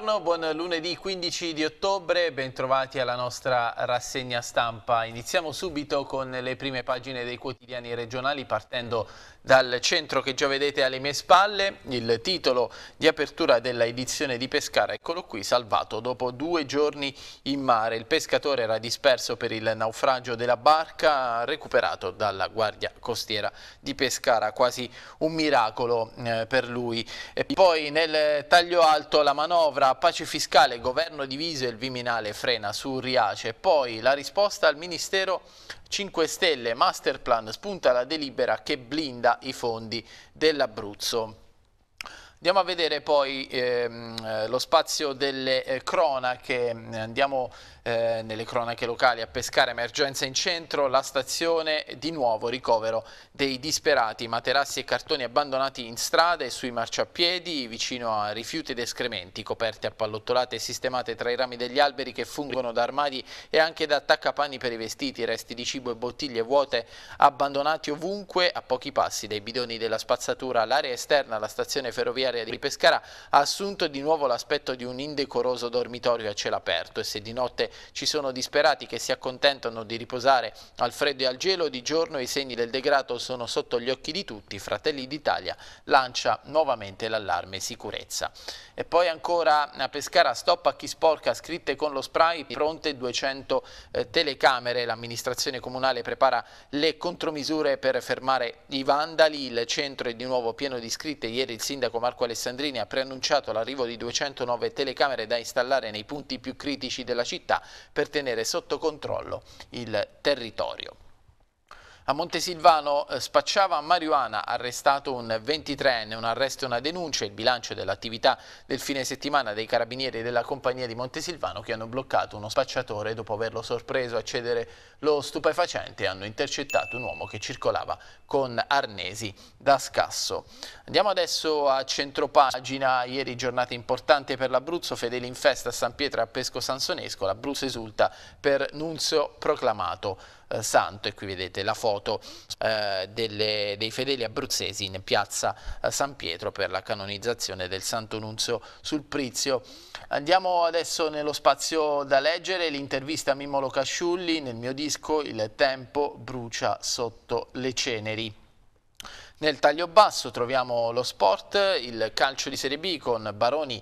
Buongiorno, buon lunedì 15 di ottobre, bentrovati alla nostra rassegna stampa. Iniziamo subito con le prime pagine dei quotidiani regionali partendo dal centro che già vedete alle mie spalle, il titolo di apertura della edizione di Pescara, eccolo qui, salvato dopo due giorni in mare. Il pescatore era disperso per il naufragio della barca, recuperato dalla Guardia Costiera di Pescara, quasi un miracolo eh, per lui. E poi nel taglio alto la manovra, pace fiscale, governo diviso e il Viminale frena su Riace. Poi la risposta al Ministero 5 Stelle Masterplan spunta la delibera che blinda i fondi dell'Abruzzo. Andiamo a vedere poi ehm, lo spazio delle eh, cronache, andiamo eh, nelle cronache locali a pescare emergenza in centro, la stazione di nuovo ricovero dei disperati, materassi e cartoni abbandonati in strada e sui marciapiedi vicino a rifiuti ed escrementi coperte a pallottolate e sistemate tra i rami degli alberi che fungono da armadi e anche da attaccapanni per i vestiti, resti di cibo e bottiglie vuote abbandonati ovunque a pochi passi dai bidoni della spazzatura. L'area esterna alla stazione ferroviaria di Pescara ha assunto di nuovo l'aspetto di un indecoroso dormitorio a cielo aperto e se di notte ci sono disperati che si accontentano di riposare al freddo e al gelo, di giorno i segni del degrado sono sotto gli occhi di tutti, Fratelli d'Italia lancia nuovamente l'allarme sicurezza. E poi ancora a Pescara stop a chi sporca scritte con lo spray, pronte 200 eh, telecamere, l'amministrazione comunale prepara le contromisure per fermare i vandali, il centro è di nuovo pieno di scritte, ieri il sindaco Marco Alessandrini ha preannunciato l'arrivo di 209 telecamere da installare nei punti più critici della città, per tenere sotto controllo il territorio. A Montesilvano eh, spacciava marijuana, arrestato un 23enne, un arresto e una denuncia, il bilancio dell'attività del fine settimana dei carabinieri della compagnia di Montesilvano che hanno bloccato uno spacciatore dopo averlo sorpreso a cedere lo stupefacente e hanno intercettato un uomo che circolava con arnesi da scasso. Andiamo adesso a centropagina, ieri giornata importante per l'Abruzzo, fedeli in festa a San Pietro a Pesco Sansonesco, l'Abruzzo esulta per Nunzio proclamato. Eh, santo e qui vedete la foto eh, delle, dei fedeli abruzzesi in piazza eh, San Pietro per la canonizzazione del Santo Nunzio sul Prizio. Andiamo adesso nello spazio da leggere, l'intervista a Mimmo Casciulli nel mio disco Il tempo brucia sotto le ceneri. Nel taglio basso troviamo lo sport, il calcio di Serie B con Baroni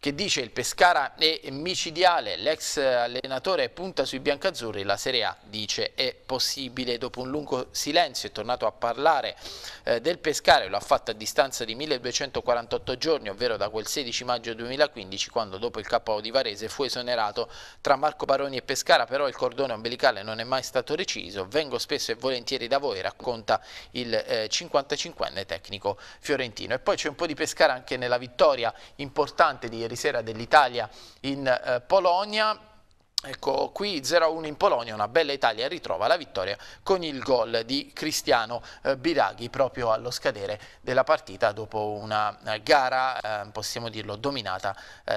che dice il Pescara è micidiale, l'ex allenatore punta sui biancazzurri, la Serie A dice è possibile. Dopo un lungo silenzio è tornato a parlare eh, del Pescara e lo ha fatto a distanza di 1248 giorni, ovvero da quel 16 maggio 2015 quando dopo il KO di Varese fu esonerato tra Marco Baroni e Pescara, però il cordone ombelicale non è mai stato reciso, vengo spesso e volentieri da voi, racconta il eh, 55enne tecnico fiorentino. E poi c'è un po' di Pescara anche nella vittoria importante di ieri sera dell'Italia in eh, Polonia Ecco, qui 0-1 in Polonia, una bella Italia ritrova la vittoria con il gol di Cristiano eh, Biraghi proprio allo scadere della partita dopo una eh, gara, eh, possiamo dirlo, dominata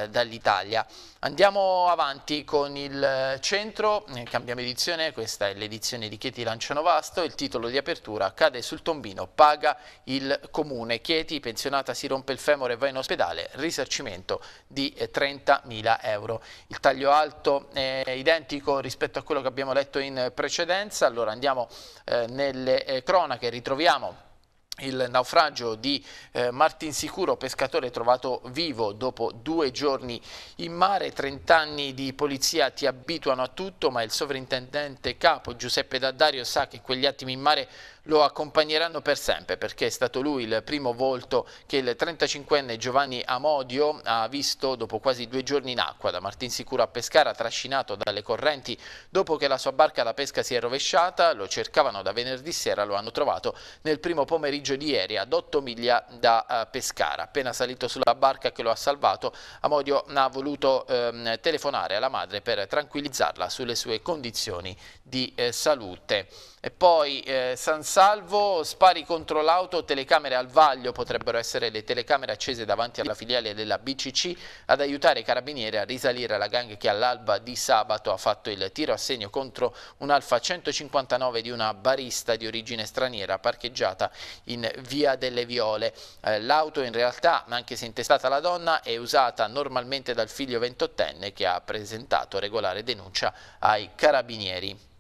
dall'Italia. Andiamo avanti con il centro, cambiamo edizione, questa è l'edizione di Chieti Lanciano Vasto, il titolo di apertura cade sul tombino, paga il comune. Chieti, pensionata, si rompe il femore e va in ospedale, risarcimento di 30.000 euro. Il taglio alto è identico rispetto a quello che abbiamo letto in precedenza. Allora andiamo eh, nelle eh, cronache, ritroviamo il naufragio di eh, Martin Sicuro, pescatore trovato vivo dopo due giorni in mare, 30 anni di polizia ti abituano a tutto, ma il sovrintendente capo Giuseppe Daddario sa che quegli attimi in mare lo accompagneranno per sempre perché è stato lui il primo volto che il 35enne Giovanni Amodio ha visto dopo quasi due giorni in acqua da Martinsicuro a Pescara trascinato dalle correnti dopo che la sua barca da pesca si è rovesciata, lo cercavano da venerdì sera, lo hanno trovato nel primo pomeriggio di ieri ad 8 miglia da eh, Pescara. Appena salito sulla barca che lo ha salvato, Amodio ha voluto ehm, telefonare alla madre per tranquillizzarla sulle sue condizioni di eh, salute. E poi eh, San Salvo, spari contro l'auto, telecamere al vaglio, potrebbero essere le telecamere accese davanti alla filiale della BCC ad aiutare i carabinieri a risalire alla gang che all'alba di sabato ha fatto il tiro a segno contro un Alfa 159 di una barista di origine straniera parcheggiata in Via delle Viole. Eh, l'auto in realtà, anche se intestata la donna, è usata normalmente dal figlio 28enne che ha presentato regolare denuncia ai carabinieri.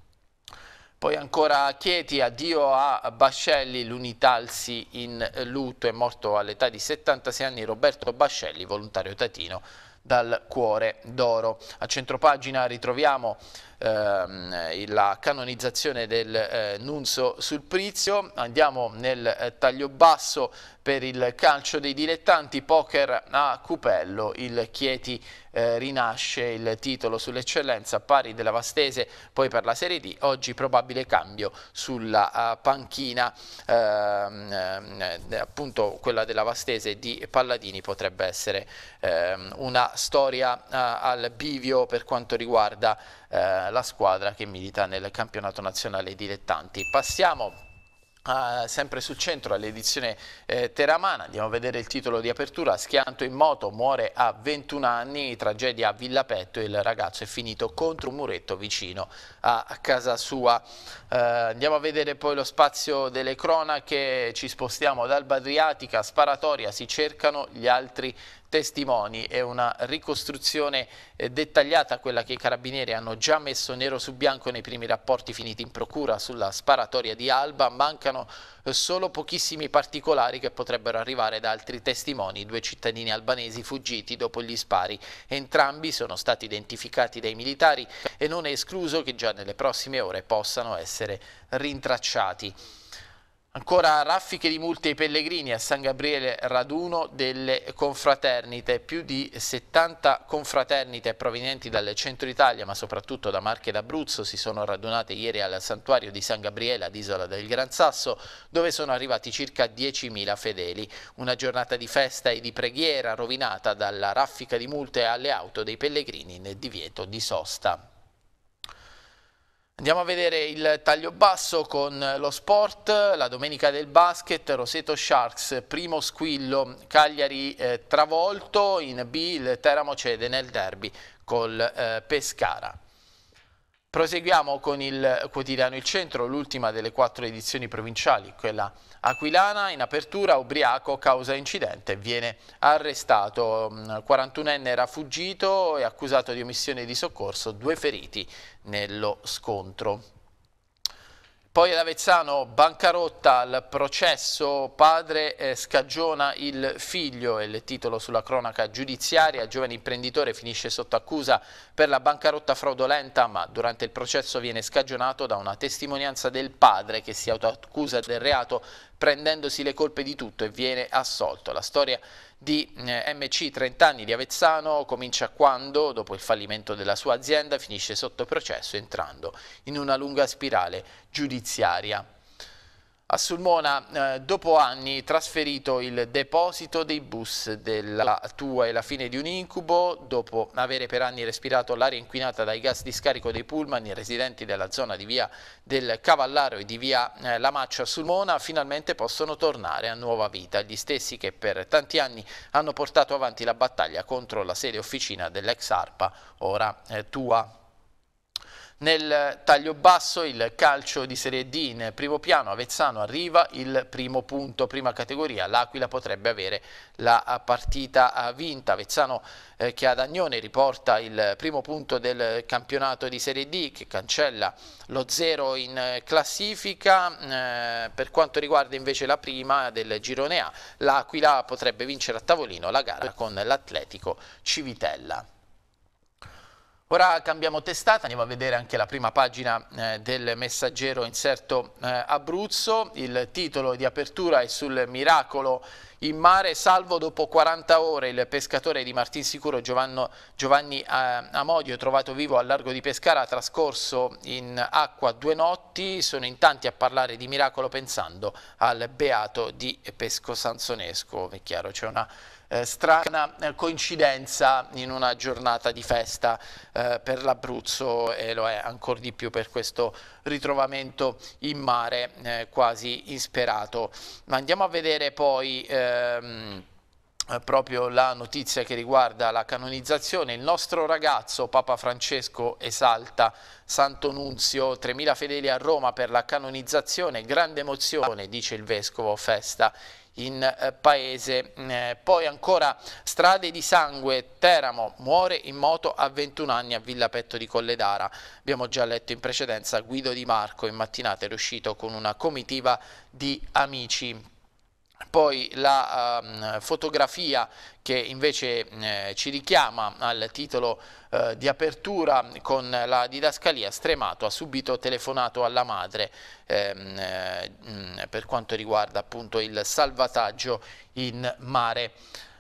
Poi ancora Chieti, addio a Bascelli, l'Unitalsi in lutto, è morto all'età di 76 anni Roberto Bascelli, volontario tatino dal cuore d'oro. A centropagina ritroviamo ehm, la canonizzazione del eh, Nunzio Sulprizio. Andiamo nel eh, taglio basso per il calcio dei dilettanti, poker a Cupello, il Chieti eh, rinasce il titolo sull'eccellenza pari della Vastese, poi per la Serie D, oggi probabile cambio sulla eh, panchina, uh, appunto quella della Vastese di Palladini potrebbe essere uh, una storia eh, al bivio per quanto riguarda eh, la squadra che milita nel campionato nazionale dilettanti. Passiamo Uh, sempre sul centro all'edizione eh, Teramana, andiamo a vedere il titolo di apertura, Schianto in moto, muore a 21 anni, tragedia a Villapetto, il ragazzo è finito contro un muretto vicino a, a casa sua. Uh, andiamo a vedere poi lo spazio delle cronache, ci spostiamo dal Badriatica, sparatoria, si cercano gli altri testimoni e una ricostruzione eh, dettagliata, quella che i carabinieri hanno già messo nero su bianco nei primi rapporti finiti in procura sulla sparatoria di Alba, mancano eh, solo pochissimi particolari che potrebbero arrivare da altri testimoni, due cittadini albanesi fuggiti dopo gli spari. Entrambi sono stati identificati dai militari e non è escluso che già nelle prossime ore possano essere rintracciati. Ancora raffiche di multe ai pellegrini a San Gabriele Raduno delle confraternite, più di 70 confraternite provenienti dal centro Italia ma soprattutto da Marche ed Abruzzo si sono radunate ieri al santuario di San Gabriele ad Isola del Gran Sasso dove sono arrivati circa 10.000 fedeli. Una giornata di festa e di preghiera rovinata dalla raffica di multe alle auto dei pellegrini nel divieto di sosta. Andiamo a vedere il taglio basso con lo sport, la domenica del basket, Roseto Sharks, primo squillo, Cagliari eh, travolto, in B il Teramo cede nel derby col eh, Pescara. Proseguiamo con il quotidiano Il Centro, l'ultima delle quattro edizioni provinciali, quella aquilana. In apertura, ubriaco, causa incidente, viene arrestato. 41enne mm, era fuggito e accusato di omissione di soccorso, due feriti nello scontro. Poi ad Avezzano bancarotta al processo, padre eh, scagiona il figlio, è il titolo sulla cronaca giudiziaria, il giovane imprenditore finisce sotto accusa per la bancarotta fraudolenta ma durante il processo viene scagionato da una testimonianza del padre che si autoaccusa del reato prendendosi le colpe di tutto e viene assolto. La storia di eh, MC 30 anni di Avezzano comincia quando, dopo il fallimento della sua azienda, finisce sotto processo entrando in una lunga spirale giudiziaria. A Sulmona, eh, dopo anni, trasferito il deposito dei bus della Tua e la fine di un incubo, dopo avere per anni respirato l'aria inquinata dai gas di scarico dei pullman, i residenti della zona di via del Cavallaro e di via eh, Maccia a Sulmona finalmente possono tornare a nuova vita. Gli stessi che per tanti anni hanno portato avanti la battaglia contro la sede officina dell'ex ARPA, ora eh, Tua. Nel taglio basso il calcio di Serie D in primo piano, Avezzano arriva il primo punto, prima categoria, l'Aquila potrebbe avere la partita eh, vinta, Avezzano eh, che ad Agnone riporta il primo punto del campionato di Serie D che cancella lo zero in classifica, eh, per quanto riguarda invece la prima del girone A, l'Aquila potrebbe vincere a tavolino la gara con l'Atletico Civitella. Ora cambiamo testata, andiamo a vedere anche la prima pagina eh, del messaggero inserto eh, Abruzzo, il titolo di apertura è sul miracolo in mare, salvo dopo 40 ore il pescatore di Martinsicuro Giovanni, Giovanni eh, Amodio, trovato vivo al largo di Pescara, ha trascorso in acqua due notti, sono in tanti a parlare di miracolo pensando al beato di Pesco Sansonesco, è chiaro c'è una eh, strana eh, coincidenza in una giornata di festa eh, per l'Abruzzo e lo è ancora di più per questo ritrovamento in mare eh, quasi insperato. Ma andiamo a vedere poi... Ehm, eh, proprio la notizia che riguarda la canonizzazione, il nostro ragazzo Papa Francesco esalta Santo Nunzio, 3.000 fedeli a Roma per la canonizzazione, grande emozione, dice il Vescovo, festa in eh, paese. Eh, poi ancora strade di sangue, Teramo muore in moto a 21 anni a Villa Petto di Colledara. Abbiamo già letto in precedenza Guido Di Marco in mattinata è uscito con una comitiva di amici poi la um, fotografia che invece eh, ci richiama al titolo eh, di apertura con la didascalia stremato ha subito telefonato alla madre ehm, eh, per quanto riguarda appunto il salvataggio in mare.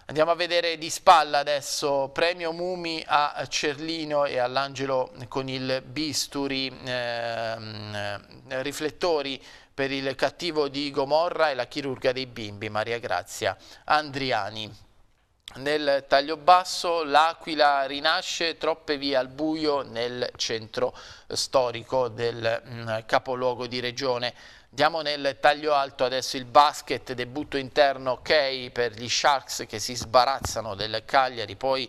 Andiamo a vedere di spalla adesso, premio Mumi a Cerlino e all'Angelo con il bisturi, ehm, riflettori per il cattivo di Gomorra e la chirurga dei bimbi Maria Grazia Andriani. Nel taglio basso l'Aquila rinasce, troppe vie al buio nel centro storico del mh, mm, capoluogo di regione. Andiamo nel taglio alto adesso il basket, debutto interno ok per gli Sharks che si sbarazzano del Cagliari, poi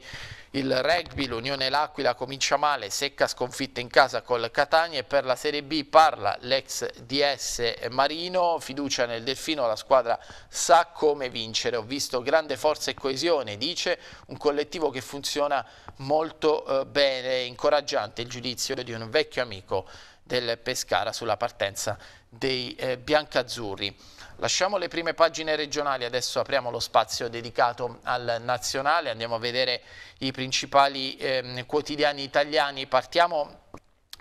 il rugby, l'Unione L'Aquila comincia male, secca sconfitta in casa col Catania e per la Serie B parla l'ex DS Marino, fiducia nel Delfino, la squadra sa come vincere, ho visto grande forza e coesione, dice un collettivo che funziona molto eh, bene, incoraggiante il giudizio di un vecchio amico del Pescara sulla partenza dei eh, biancazzurri. Lasciamo le prime pagine regionali, adesso apriamo lo spazio dedicato al nazionale, andiamo a vedere i principali eh, quotidiani italiani. Partiamo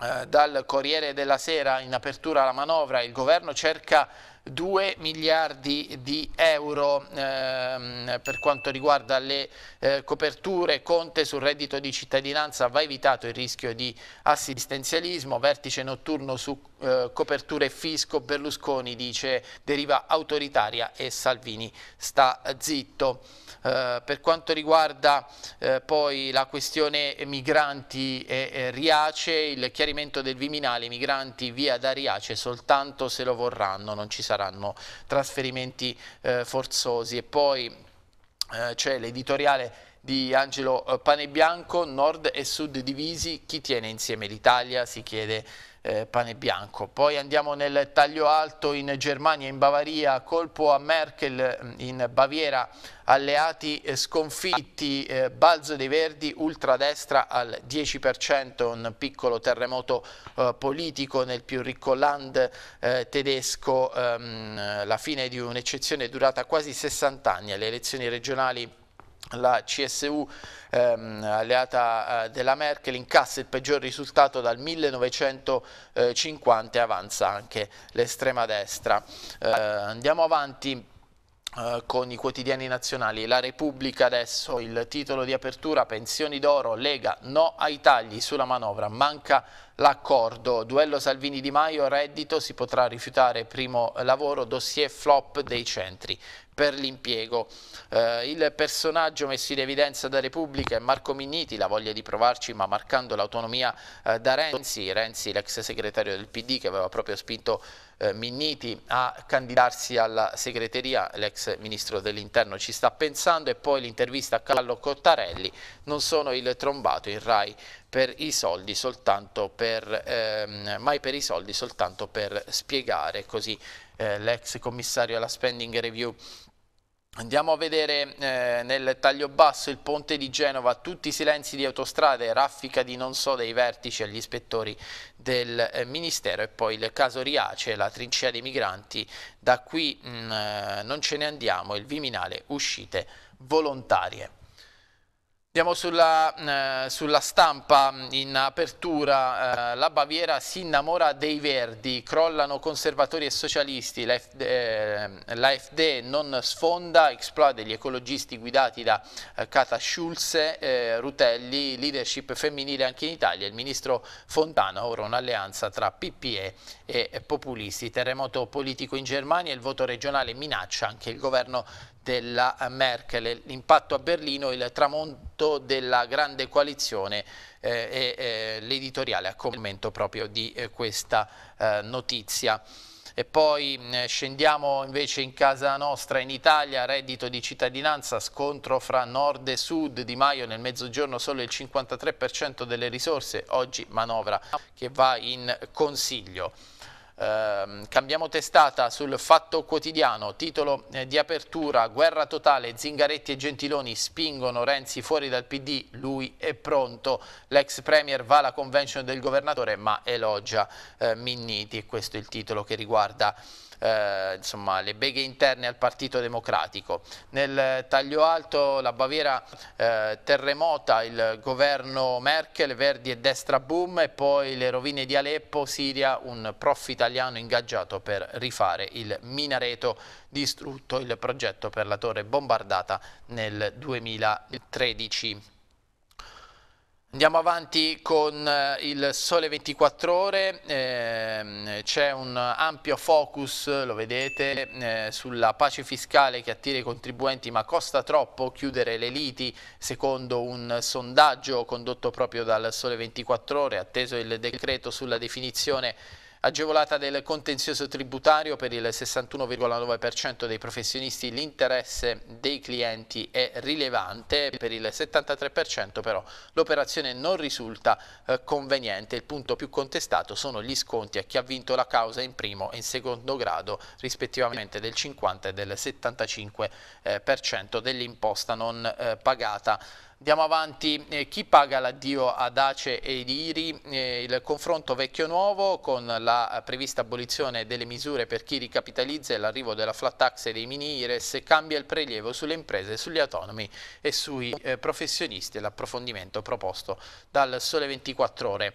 eh, dal Corriere della Sera, in apertura alla manovra, il governo cerca 2 miliardi di euro ehm, per quanto riguarda le eh, coperture. Conte sul reddito di cittadinanza va evitato il rischio di assistenzialismo, vertice notturno su eh, coperture fisco, Berlusconi dice deriva autoritaria e Salvini sta zitto. Eh, per quanto riguarda eh, poi la questione migranti e, e, Riace, il chiarimento del Viminale, i migranti via da Riace soltanto se lo vorranno, non ci saranno trasferimenti eh, forzosi. E poi eh, c'è l'editoriale di Angelo eh, Panebianco, nord e sud divisi, chi tiene insieme l'Italia, si chiede eh, pane bianco. Poi andiamo nel taglio alto in Germania, in Bavaria, colpo a Merkel mm, in Baviera, alleati eh, sconfitti, eh, balzo dei Verdi, ultradestra al 10%, un piccolo terremoto eh, politico nel più ricco land eh, tedesco, ehm, la fine di un'eccezione durata quasi 60 anni alle elezioni regionali la CSU ehm, alleata eh, della Merkel incassa il peggior risultato dal 1950 e avanza anche l'estrema destra. Eh, andiamo avanti eh, con i quotidiani nazionali. La Repubblica adesso, il titolo di apertura, pensioni d'oro, Lega, no ai tagli sulla manovra, manca l'accordo, duello Salvini-Di Maio, reddito, si potrà rifiutare primo lavoro, dossier flop dei centri per l'impiego. Eh, il personaggio messo in evidenza da Repubblica è Marco Minniti, la voglia di provarci ma marcando l'autonomia eh, da Renzi, Renzi l'ex segretario del PD che aveva proprio spinto eh, Minniti a candidarsi alla segreteria, l'ex ministro dell'interno ci sta pensando e poi l'intervista a Carlo Cottarelli, non sono il trombato in Rai per i soldi soltanto per, ehm, mai per i soldi soltanto per spiegare così eh, l'ex commissario alla spending review Andiamo a vedere eh, nel taglio basso il ponte di Genova, tutti i silenzi di autostrade, raffica di non so dei vertici agli ispettori del eh, Ministero e poi il caso Riace, la trincea dei migranti, da qui mh, mm, eh, non ce ne andiamo, il Viminale, uscite volontarie. Andiamo sulla, eh, sulla, stampa in apertura, eh, la Baviera si innamora dei verdi, crollano conservatori e socialisti, l'AFD eh, non sfonda, esplode gli ecologisti guidati da Cata eh, Schulze, eh, Rutelli, leadership femminile anche in Italia, il ministro Fontana, ora un'alleanza tra PPE e eh, populisti, terremoto politico in Germania, il voto regionale minaccia anche il governo della Merkel, l'impatto a Berlino, il tramonto della grande coalizione eh, e eh, l'editoriale a commento proprio di eh, questa eh, notizia. E poi scendiamo invece in casa nostra in Italia, reddito di cittadinanza, scontro fra nord e sud, Di Maio nel mezzogiorno solo il 53% delle risorse, oggi manovra che va in consiglio. Eh, cambiamo testata sul Fatto Quotidiano, titolo eh, di apertura, guerra totale, Zingaretti e Gentiloni spingono Renzi fuori dal PD, lui è pronto, l'ex premier va alla convention del governatore ma elogia eh, Minniti, questo è il titolo che riguarda eh, insomma, le beghe interne al Partito Democratico. Nel taglio alto la Baviera eh, terremota, il governo Merkel, Verdi e Destra Boom e poi le rovine di Aleppo, Siria, un prof italiano ingaggiato per rifare il minareto distrutto, il progetto per la torre bombardata nel 2013. Andiamo avanti con eh, il Sole 24 Ore, ehm, c'è un ampio focus, lo vedete, eh, sulla pace fiscale che attira i contribuenti ma costa troppo chiudere le liti secondo un sondaggio condotto proprio dal Sole 24 Ore, atteso il decreto sulla definizione Agevolata del contenzioso tributario per il 61,9% dei professionisti l'interesse dei clienti è rilevante, per il 73% però l'operazione non risulta eh, conveniente. Il punto più contestato sono gli sconti a chi ha vinto la causa in primo e in secondo grado rispettivamente del 50 e del 75% eh, dell'imposta non eh, pagata. Andiamo avanti, eh, chi paga l'addio ad Ace ed Iri, eh, il confronto vecchio-nuovo con la prevista abolizione delle misure per chi ricapitalizza e l'arrivo della flat tax e dei mini IRES cambia il prelievo sulle imprese, sugli autonomi e sui eh, professionisti, l'approfondimento proposto dal Sole 24 Ore.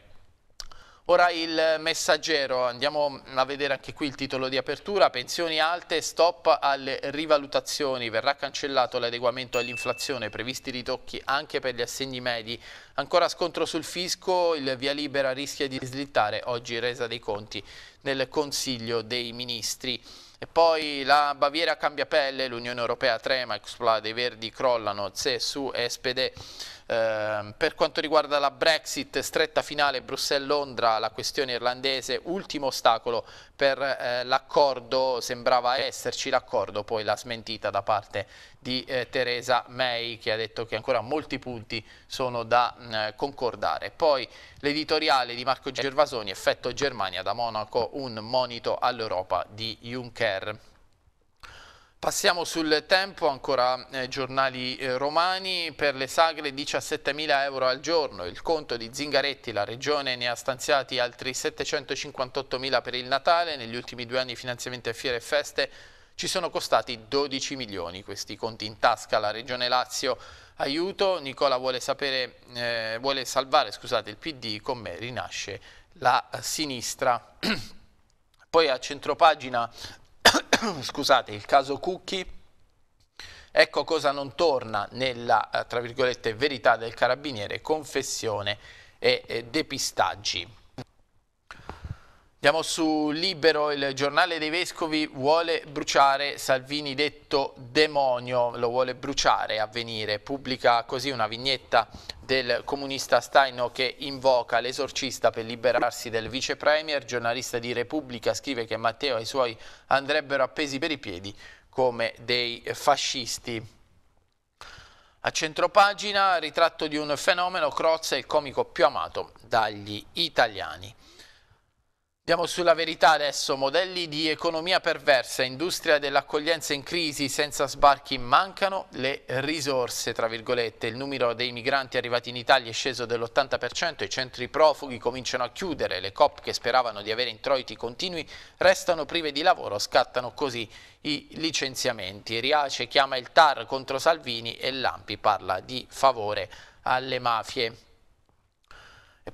Ora il messaggero, andiamo a vedere anche qui il titolo di apertura, pensioni alte, stop alle rivalutazioni, verrà cancellato l'adeguamento all'inflazione, previsti ritocchi anche per gli assegni medi, ancora scontro sul fisco, il via libera rischia di slittare, oggi resa dei conti nel Consiglio dei Ministri. E poi la Baviera cambia pelle, l'Unione Europea trema, Exploa dei Verdi crollano, Tse, Su Espede. Ehm, per quanto riguarda la Brexit, stretta finale Bruxelles-Londra, la questione irlandese, ultimo ostacolo per eh, l'accordo, sembrava esserci l'accordo, poi la smentita da parte di eh, Teresa May che ha detto che ancora molti punti sono da mh, mm, concordare. Poi l'editoriale di Marco Gervasoni, effetto Germania da Monaco, un monito all'Europa di Juncker. Passiamo sul tempo, ancora eh, giornali eh, romani, per le sagre 17.000 euro al giorno, il conto di Zingaretti, la regione ne ha stanziati altri 758.000 per il Natale, negli ultimi due anni finanziamenti a fiere e feste ci sono costati 12 milioni, questi conti in tasca, la regione Lazio aiuto, Nicola vuole, sapere, eh, vuole salvare scusate, il PD, con me rinasce la sinistra. Poi a centropagina scusate, il caso Cucchi, ecco cosa non torna nella, eh, tra virgolette, verità del carabiniere, confessione e, e depistaggi. Andiamo su Libero, il giornale dei Vescovi vuole bruciare Salvini detto demonio, lo vuole bruciare a venire, pubblica così una vignetta del comunista Staino che invoca l'esorcista per liberarsi del vice premier, giornalista di Repubblica scrive che Matteo e i suoi andrebbero appesi per i piedi come dei fascisti. A centropagina ritratto di un fenomeno, Crozza è il comico più amato dagli italiani. Andiamo sulla verità adesso, modelli di economia perversa, industria dell'accoglienza in crisi, senza sbarchi mancano le risorse, tra virgolette, il numero dei migranti arrivati in Italia è sceso dell'80%, i centri profughi cominciano a chiudere, le COP che speravano di avere introiti continui restano prive di lavoro, scattano così i licenziamenti. Riace chiama il TAR contro Salvini e Lampi parla di favore alle mafie.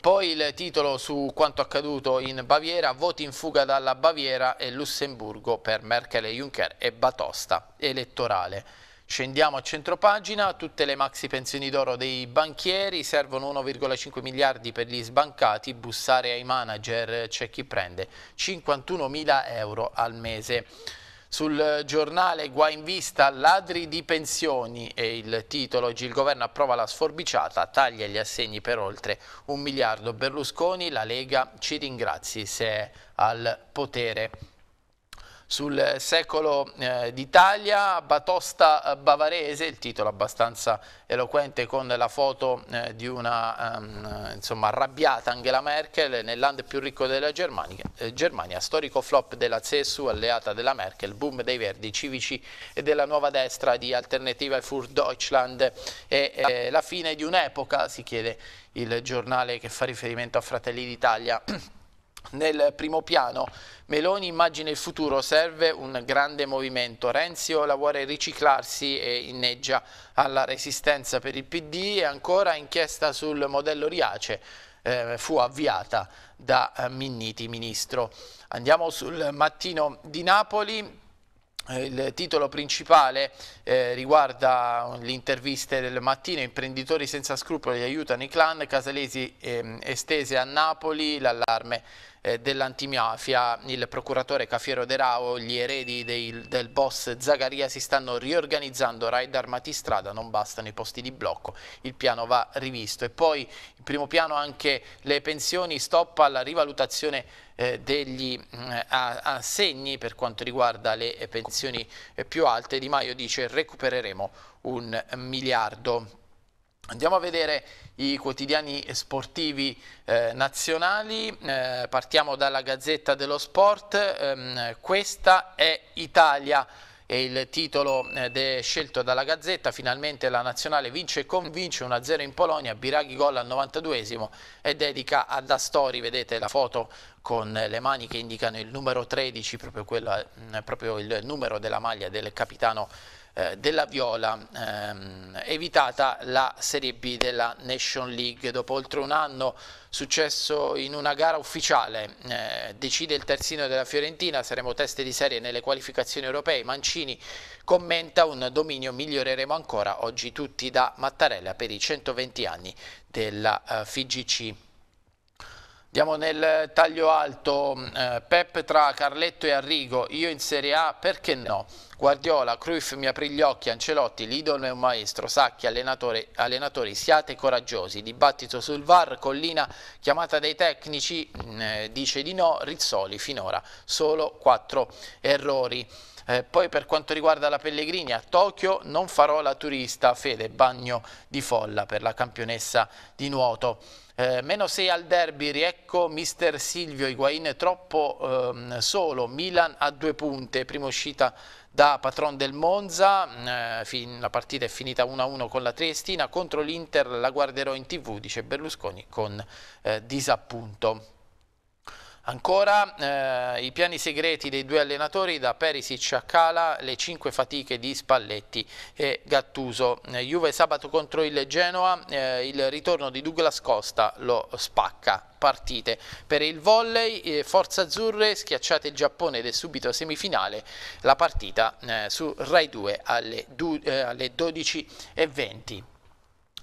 Poi il titolo su quanto accaduto in Baviera, voti in fuga dalla Baviera e Lussemburgo per Merkel e Juncker e batosta elettorale. Scendiamo a centropagina, tutte le maxi pensioni d'oro dei banchieri, servono 1,5 miliardi per gli sbancati, bussare ai manager c'è chi prende 51 mila euro al mese. Sul giornale guai in vista, ladri di pensioni e il titolo oggi il governo approva la sforbiciata, taglia gli assegni per oltre un miliardo. Berlusconi, la Lega ci ringrazi se è al potere sul secolo eh, d'Italia, Batosta eh, Bavarese, il titolo abbastanza eloquente con la foto eh, di una um, insomma, arrabbiata Angela Merkel nel land più ricco della Germania, eh, Germania storico flop della CSU alleata della Merkel, boom dei verdi civici e della nuova destra di Alternativa für Deutschland e eh, la fine di un'epoca, si chiede il giornale che fa riferimento a Fratelli d'Italia. nel primo piano. Meloni immagina il futuro, serve un grande movimento. Renzio lavora a riciclarsi e inneggia alla resistenza per il PD e ancora inchiesta sul modello Riace. Eh, fu avviata da eh, Minniti, ministro. Andiamo sul mattino di Napoli, eh, il titolo principale eh, riguarda le interviste del mattino, imprenditori senza scrupoli aiutano i clan, Casalesi eh, estese a Napoli, l'allarme eh, dell'antimafia, il procuratore Cafiero De Rao, gli eredi dei, del boss Zagaria si stanno riorganizzando, raid armati strada, non bastano i posti di blocco, il piano va rivisto. E poi in primo piano anche le pensioni, stop alla rivalutazione eh, degli mm, assegni per quanto riguarda le pensioni eh, più alte. Di Maio dice recupereremo un miliardo. Andiamo a vedere i quotidiani sportivi eh, nazionali, eh, partiamo dalla Gazzetta dello Sport, eh, questa è Italia è il titolo eh, scelto dalla Gazzetta, finalmente la nazionale vince e convince 1-0 in Polonia, Biraghi gol al 92esimo e dedica ad Astori, vedete la foto con le mani che indicano il numero 13, proprio, quella, mm, proprio il numero della maglia del capitano eh, della Viola, ehm, evitata la Serie B della Nation League. Dopo oltre un anno successo in una gara ufficiale, eh, decide il terzino della Fiorentina, saremo teste di serie nelle qualificazioni europee. Mancini commenta un dominio, miglioreremo ancora oggi tutti da Mattarella per i 120 anni della eh, FIGC. Andiamo nel taglio alto, mm, eh, Pep tra Carletto e Arrigo, io in Serie A perché no? Guardiola, Cruyff mi aprì gli occhi, Ancelotti, l'idolo è un maestro, Sacchi, allenatori, siate coraggiosi, dibattito sul VAR, Collina, chiamata dei tecnici, mm, eh, dice di no, Rizzoli finora solo quattro errori. Eh, poi per quanto riguarda la Pellegrini a Tokyo non farò la turista, Fede, bagno di folla per la campionessa di nuoto. Eh, meno 6 al derby, riecco mister Silvio Higuain troppo ehm, solo, Milan a due punte, prima uscita da patron del Monza, mm, eh, fin, la partita è finita 1-1 con la Triestina, contro l'Inter la guarderò in tv, dice Berlusconi con eh, disappunto. Ancora eh, i piani segreti dei due allenatori da Perisic a Cala, le cinque fatiche di Spalletti e Gattuso. Eh, Juve sabato contro il Genoa, eh, il ritorno di Douglas Costa lo spacca. Partite. Per il volley, eh, Forza Azzurre, schiacciate il Giappone ed è subito semifinale la partita eh, su Rai 2 alle, eh, alle 12.20.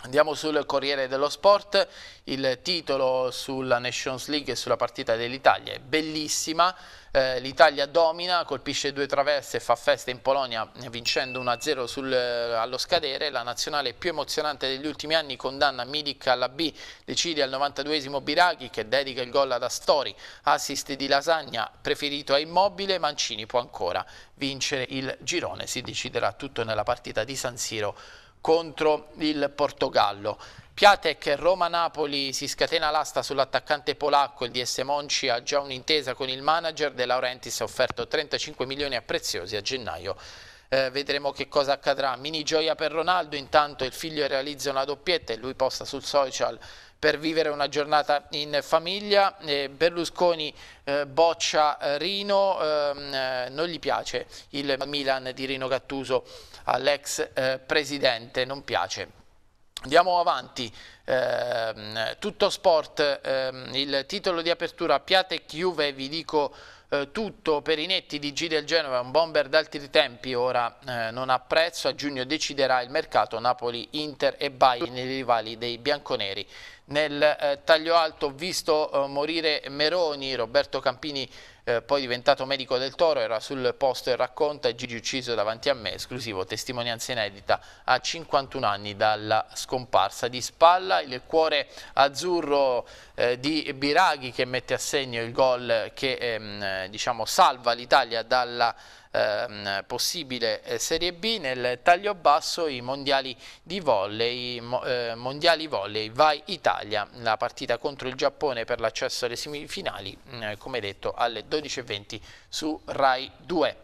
Andiamo sul Corriere dello Sport, il titolo sulla Nations League e sulla partita dell'Italia è bellissima, eh, l'Italia domina, colpisce due traverse e fa festa in Polonia vincendo 1-0 eh, allo scadere, la nazionale più emozionante degli ultimi anni condanna Milik alla B, decide al 92esimo Biraghi che dedica il gol ad Astori, assist di Lasagna preferito a Immobile, Mancini può ancora vincere il girone, si deciderà tutto nella partita di San Siro contro il Portogallo. Piatek Roma-Napoli si scatena l'asta sull'attaccante polacco, il DS Monci ha già un'intesa con il manager, De Laurentiis ha offerto 35 milioni a preziosi a gennaio. Eh, vedremo che cosa accadrà. Mini gioia per Ronaldo, intanto il figlio realizza una doppietta e lui posta sul social per vivere una giornata in famiglia. Eh, Berlusconi eh, boccia eh, Rino, ehm, eh, non gli piace il Milan di Rino Gattuso all'ex eh, presidente non piace. Andiamo avanti, eh, tutto sport, eh, il titolo di apertura Piatek Juve, vi dico eh, tutto, Perinetti di G del Genova, un bomber d'altri tempi, ora eh, non ha prezzo, a giugno deciderà il mercato Napoli, Inter e Bayern, i rivali dei bianconeri. Nel eh, taglio alto ho visto eh, morire Meroni, Roberto Campini eh, poi diventato medico del Toro, era sul posto e racconta Gigi ucciso davanti a me, esclusivo, testimonianza inedita, a 51 anni dalla scomparsa di Spalla, il cuore azzurro eh, di Biraghi che mette a segno il gol che ehm, diciamo, salva l'Italia dalla ehm, possibile eh, Serie B nel taglio basso i mondiali di volley, eh, mondiali volley vai Italia la partita contro il Giappone per l'accesso alle semifinali mm, come detto alle 12 12.20 su Rai 2.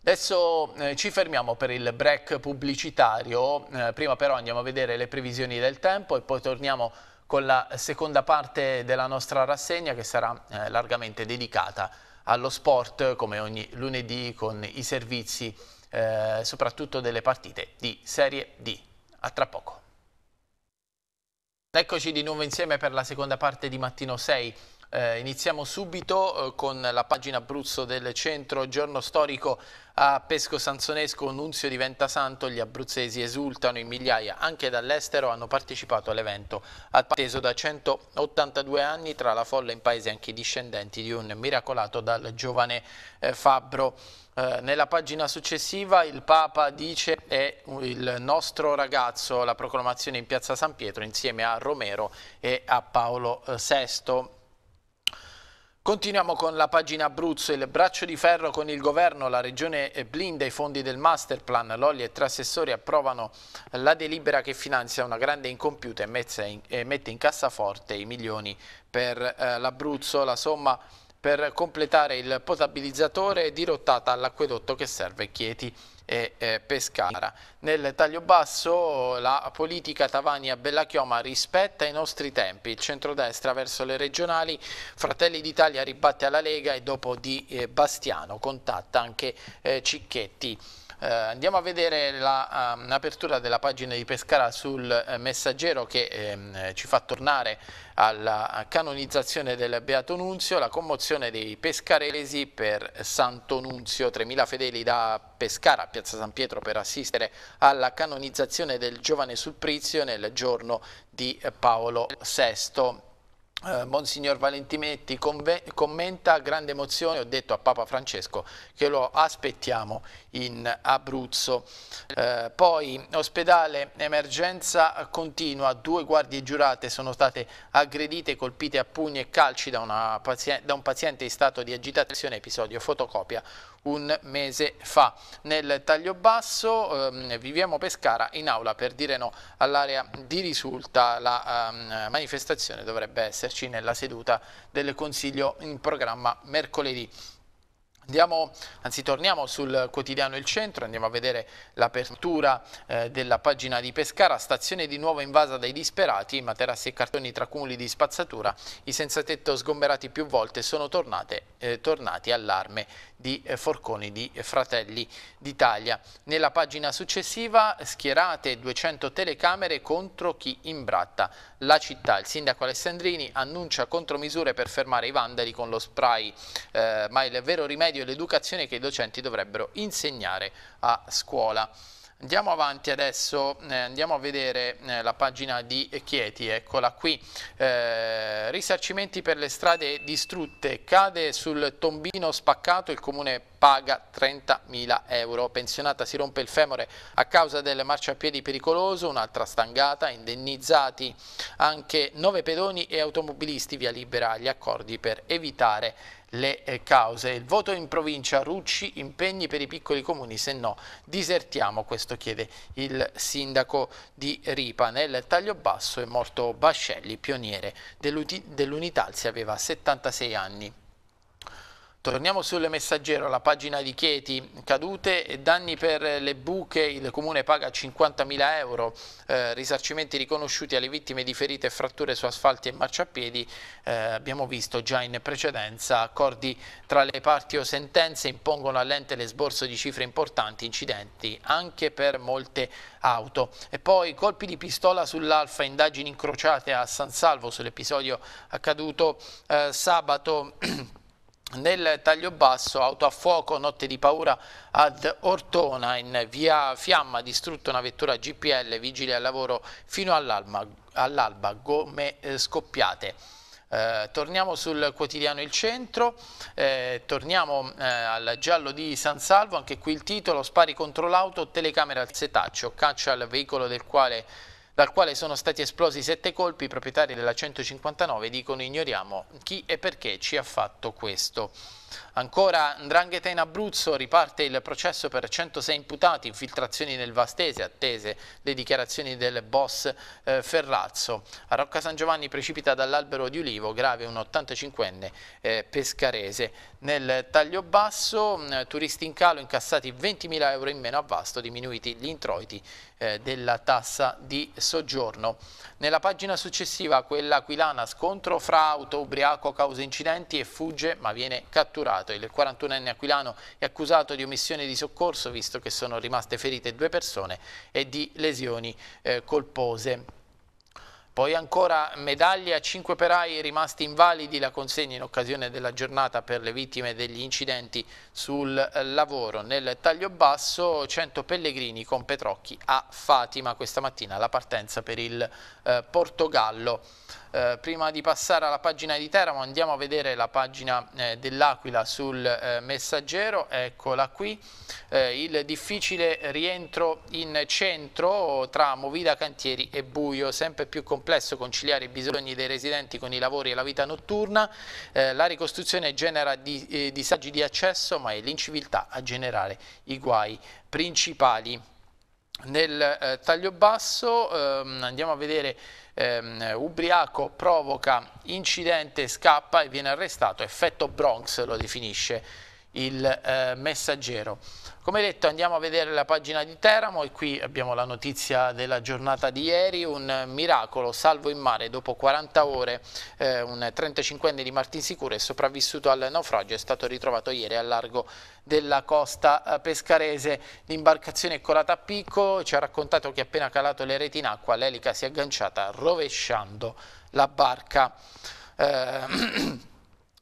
Adesso eh, ci fermiamo per il break pubblicitario, eh, prima però andiamo a vedere le previsioni del tempo e poi torniamo con la seconda parte della nostra rassegna che sarà eh, largamente dedicata allo sport come ogni lunedì con i servizi eh, soprattutto delle partite di Serie D. A tra poco. Eccoci di nuovo insieme per la seconda parte di Mattino 6. Eh, iniziamo subito eh, con la pagina Abruzzo del centro, giorno storico a Pesco Sansonesco, Nunzio diventa santo, gli abruzzesi esultano in migliaia, anche dall'estero hanno partecipato all'evento, atteso da 182 anni tra la folla in paese anche i discendenti di un miracolato dal giovane eh, Fabbro. Eh, nella pagina successiva il Papa dice è il nostro ragazzo, la proclamazione in piazza San Pietro insieme a Romero e a Paolo VI eh, Continuiamo con la pagina Abruzzo, il braccio di ferro con il governo, la regione blinda i fondi del masterplan, Lolli e tre assessori approvano la delibera che finanzia una grande incompiuta e mette in cassaforte i milioni per eh, l'Abruzzo, la somma per completare il potabilizzatore dirottata all'acquedotto che serve Chieti e eh, Pescara. Nel taglio basso la politica Tavania-Bellachioma rispetta i nostri tempi, il centrodestra verso le regionali, Fratelli d'Italia ribatte alla Lega e dopo di eh, Bastiano contatta anche eh, Cicchetti. Eh, andiamo a vedere ehm, l'apertura la, della pagina di Pescara sul eh, messaggero che ehm, ci fa tornare alla canonizzazione del Beato Nunzio, la commozione dei pescaresi per Santo Nunzio, 3.000 fedeli da Pescara a Piazza San Pietro per assistere alla canonizzazione del giovane supprizio nel giorno di eh, Paolo VI. Eh, Monsignor Valentimetti commenta grande emozione, ho detto a Papa Francesco che lo aspettiamo in Abruzzo. Eh, poi ospedale emergenza continua, due guardie giurate sono state aggredite, colpite a pugni e calci da, da un paziente in stato di agitazione, episodio fotocopia un mese fa. Nel taglio basso ehm, viviamo Pescara in aula per dire no all'area di risulta. La ehm, manifestazione dovrebbe esserci nella seduta del Consiglio in programma mercoledì. Andiamo, anzi torniamo sul quotidiano Il Centro, andiamo a vedere l'apertura eh, della pagina di Pescara, stazione di nuovo invasa dai disperati, materassi e cartoni tra cumuli di spazzatura, i senza tetto sgomberati più volte sono tornate, eh, tornati all'arme di eh, forconi di Fratelli d'Italia. Nella pagina successiva schierate 200 telecamere contro chi imbratta la città. Il sindaco Alessandrini annuncia contromisure per fermare i vandali con lo spray, eh, ma il vero rimedio medio e l'educazione che i docenti dovrebbero insegnare a scuola. Andiamo avanti adesso, eh, andiamo a vedere eh, la pagina di Chieti, eccola qui. Eh, risarcimenti per le strade distrutte, cade sul tombino spaccato, il comune paga 30.000 euro. Pensionata si rompe il femore a causa del marciapiedi pericoloso, un'altra stangata, indennizzati anche nove pedoni e automobilisti via libera agli accordi per evitare le eh, cause. Il voto in provincia, Rucci, impegni per i piccoli comuni, se no disertiamo, questo chiede il sindaco di Ripa. Nel taglio basso è morto Bascelli, pioniere dell'Unitalsi, dell aveva 76 anni. Torniamo sul messaggero, la pagina di Chieti, cadute e danni per le buche, il comune paga 50.000 euro, eh, risarcimenti riconosciuti alle vittime di ferite e fratture su asfalti e marciapiedi, eh, abbiamo visto già in precedenza accordi tra le parti o sentenze impongono all'ente l'esborso di cifre importanti, incidenti anche per molte auto. E poi colpi di pistola sull'Alfa, indagini incrociate a San Salvo sull'episodio accaduto eh, sabato. Nel taglio basso, auto a fuoco, notte di paura ad Ortona, in via Fiamma, distrutta una vettura GPL, vigili al lavoro fino all'alba, all'alba gomme eh, scoppiate. Eh, torniamo sul quotidiano Il Centro, eh, torniamo eh, al giallo di San Salvo, anche qui il titolo, spari contro l'auto, telecamera al setaccio, caccia al veicolo del quale dal quale sono stati esplosi sette colpi. I proprietari della 159 dicono ignoriamo chi e perché ci ha fatto questo. Ancora Ndrangheta in Abruzzo riparte il processo per 106 imputati, infiltrazioni nel Vastese, attese le dichiarazioni del boss eh, Ferrazzo. A Rocca San Giovanni precipita dall'albero di Ulivo, grave un 85enne eh, pescarese. Nel taglio basso eh, turisti in calo incassati 20.000 euro in meno a Vasto, diminuiti gli introiti eh, della tassa di soggiorno. Nella pagina successiva quella aquilana scontro fra auto ubriaco causa incidenti e fugge ma viene catturato catturato. Il 41enne aquilano è accusato di omissione di soccorso visto che sono rimaste ferite due persone e di lesioni eh, colpose. Poi ancora medaglie a cinque operai rimasti invalidi, la consegna in occasione della giornata per le vittime degli incidenti sul eh, lavoro. Nel taglio basso 100 pellegrini con Petrocchi a Fatima. Questa mattina la partenza per il eh, Portogallo. Eh, prima di passare alla pagina di Teramo andiamo a vedere la pagina eh, dell'Aquila sul eh, messaggero, eccola qui, eh, il difficile rientro in centro tra Movida Cantieri e Buio, sempre più complesso conciliare i bisogni dei residenti con i lavori e la vita notturna, eh, la ricostruzione genera di, eh, disagi di accesso ma è l'inciviltà a generare i guai principali nel eh, taglio basso ehm, andiamo a vedere ehm, ubriaco provoca incidente, scappa e viene arrestato, effetto Bronx lo definisce il eh, messaggero. Come detto andiamo a vedere la pagina di Teramo e qui abbiamo la notizia della giornata di ieri, un miracolo, salvo in mare dopo 40 ore, eh, un 35enne di Martin Sicuro è sopravvissuto al naufragio, è stato ritrovato ieri al largo della costa eh, pescarese. L'imbarcazione è colata a picco, ci ha raccontato che appena calato le reti in acqua l'elica si è agganciata rovesciando la barca. Eh,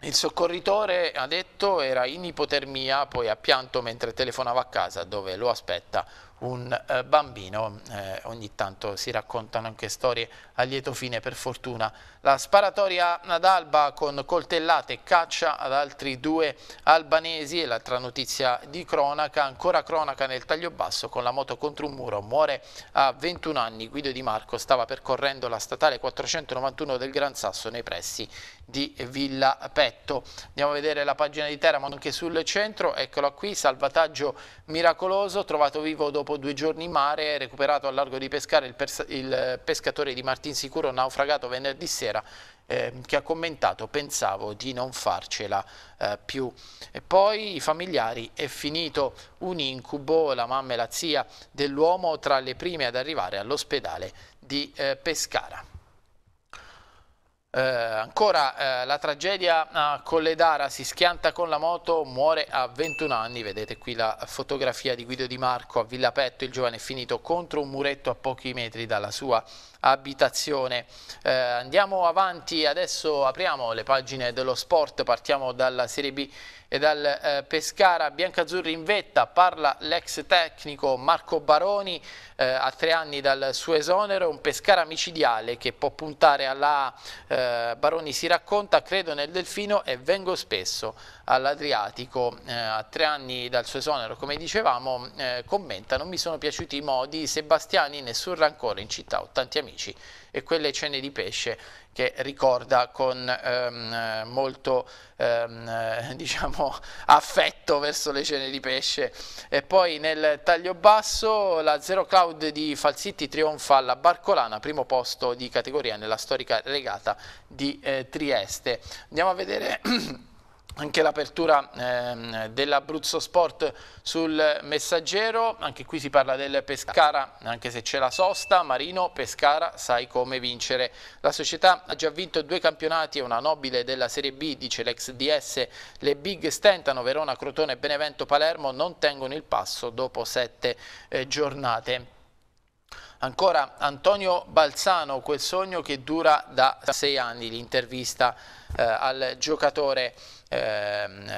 Il soccorritore ha detto era in ipotermia, poi ha pianto mentre telefonava a casa dove lo aspetta un eh, bambino, eh, ogni tanto si raccontano anche storie a lieto fine per fortuna. La sparatoria ad Alba con coltellate, caccia ad altri due albanesi e l'altra notizia di cronaca, ancora cronaca nel taglio basso con la moto contro un muro, muore a 21 anni Guido Di Marco, stava percorrendo la statale 491 del Gran Sasso nei pressi di Villa Petto. Andiamo a vedere la pagina di Teramo anche sul centro, eccolo qui, salvataggio miracoloso, trovato vivo dopo dopo due giorni in mare, recuperato al largo di Pescara il, il pescatore di Martinsicuro, naufragato venerdì sera eh, che ha commentato pensavo di non farcela eh, più e poi i familiari è finito un incubo la mamma e la zia dell'uomo tra le prime ad arrivare all'ospedale di eh, Pescara eh, ancora eh, la tragedia a ah, Colledara si schianta con la moto, muore a 21 anni, vedete qui la fotografia di Guido Di Marco a Villa Petto, il giovane è finito contro un muretto a pochi metri dalla sua abitazione. Eh, andiamo avanti, adesso apriamo le pagine dello sport, partiamo dalla Serie B e dal eh, Pescara. Biancazzurri in vetta, parla l'ex tecnico Marco Baroni eh, a tre anni dal suo esonero, un Pescara micidiale che può puntare alla eh, Baroni si racconta, credo nel Delfino e vengo spesso all'Adriatico, eh, a tre anni dal suo esonero, come dicevamo, eh, commenta non mi sono piaciuti i modi, Sebastiani nessun rancore in città, ho tanti amici e quelle cene di pesce che ricorda con ehm, molto ehm, diciamo, affetto verso le cene di pesce. E poi nel taglio basso la Zero Cloud di Falsitti trionfa alla Barcolana, primo posto di categoria nella storica regata di eh, Trieste. Andiamo a vedere... anche l'apertura ehm, dell'Abruzzo Sport sul messaggero, anche qui si parla del Pescara, anche se c'è la sosta, Marino, Pescara, sai come vincere. La società ha già vinto due campionati e una nobile della Serie B, dice l'ex DS, le big stentano, Verona, Crotone, Benevento, Palermo, non tengono il passo dopo sette eh, giornate. Ancora Antonio Balzano, quel sogno che dura da sei anni, l'intervista eh, al giocatore Ehm,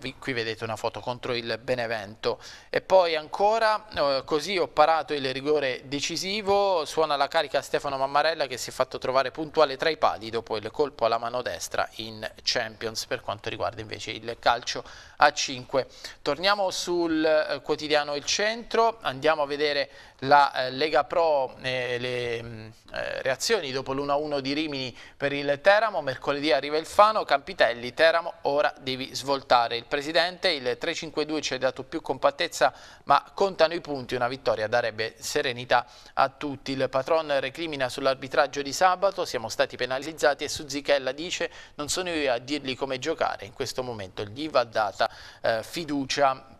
eh, qui vedete una foto contro il Benevento e poi ancora eh, così ho parato il rigore decisivo suona la carica Stefano Mammarella che si è fatto trovare puntuale tra i pali dopo il colpo alla mano destra in Champions per quanto riguarda invece il calcio a 5. Torniamo sul eh, quotidiano Il Centro, andiamo a vedere la eh, Lega Pro, eh, le mm, eh, reazioni dopo l'1-1 di Rimini per il Teramo, mercoledì arriva il Fano, Campitelli, Teramo, ora devi svoltare. Il presidente, il 3-5-2 ci ha dato più compattezza ma contano i punti, una vittoria darebbe serenità a tutti. Il patron recrimina sull'arbitraggio di sabato, siamo stati penalizzati e Suzichella dice non sono io a dirgli come giocare, in questo momento gli va data eh, fiducia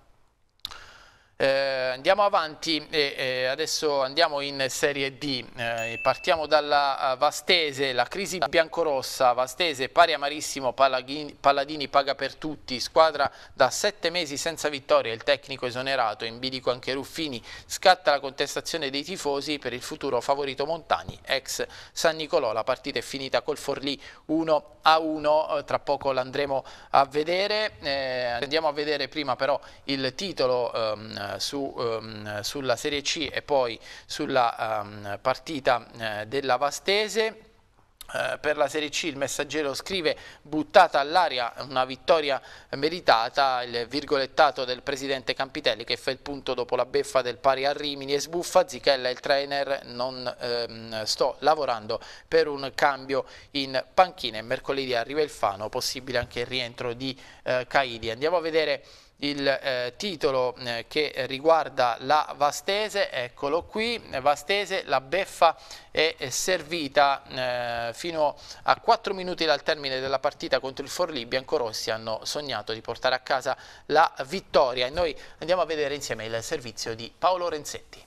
eh, andiamo avanti, e, eh, adesso andiamo in Serie D, eh, partiamo dalla eh, Vastese, la crisi biancorossa, Vastese pari amarissimo, Palagini, Palladini paga per tutti, squadra da sette mesi senza vittoria, il tecnico esonerato, in bilico anche Ruffini, scatta la contestazione dei tifosi per il futuro favorito Montani, ex San Nicolò, la partita è finita col Forlì 1 a 1, eh, tra poco l'andremo a vedere, eh, andiamo a vedere prima però il titolo ehm, su, um, sulla Serie C e poi sulla um, partita eh, della Vastese. Uh, per la Serie C il messaggero scrive buttata all'aria una vittoria meritata, il virgolettato del presidente Campitelli che fa il punto dopo la beffa del pari a Rimini e sbuffa, Zichella il trainer non ehm, sto lavorando per un cambio in panchina e mercoledì arriva il Fano, possibile anche il rientro di eh, Caidi. Andiamo a vedere il eh, titolo eh, che riguarda la Vastese, eccolo qui, Vastese, la beffa è servita eh, fino a 4 minuti dal termine della partita contro il Forlì, biancorossi hanno sognato di portare a casa la vittoria e noi andiamo a vedere insieme il servizio di Paolo Renzetti.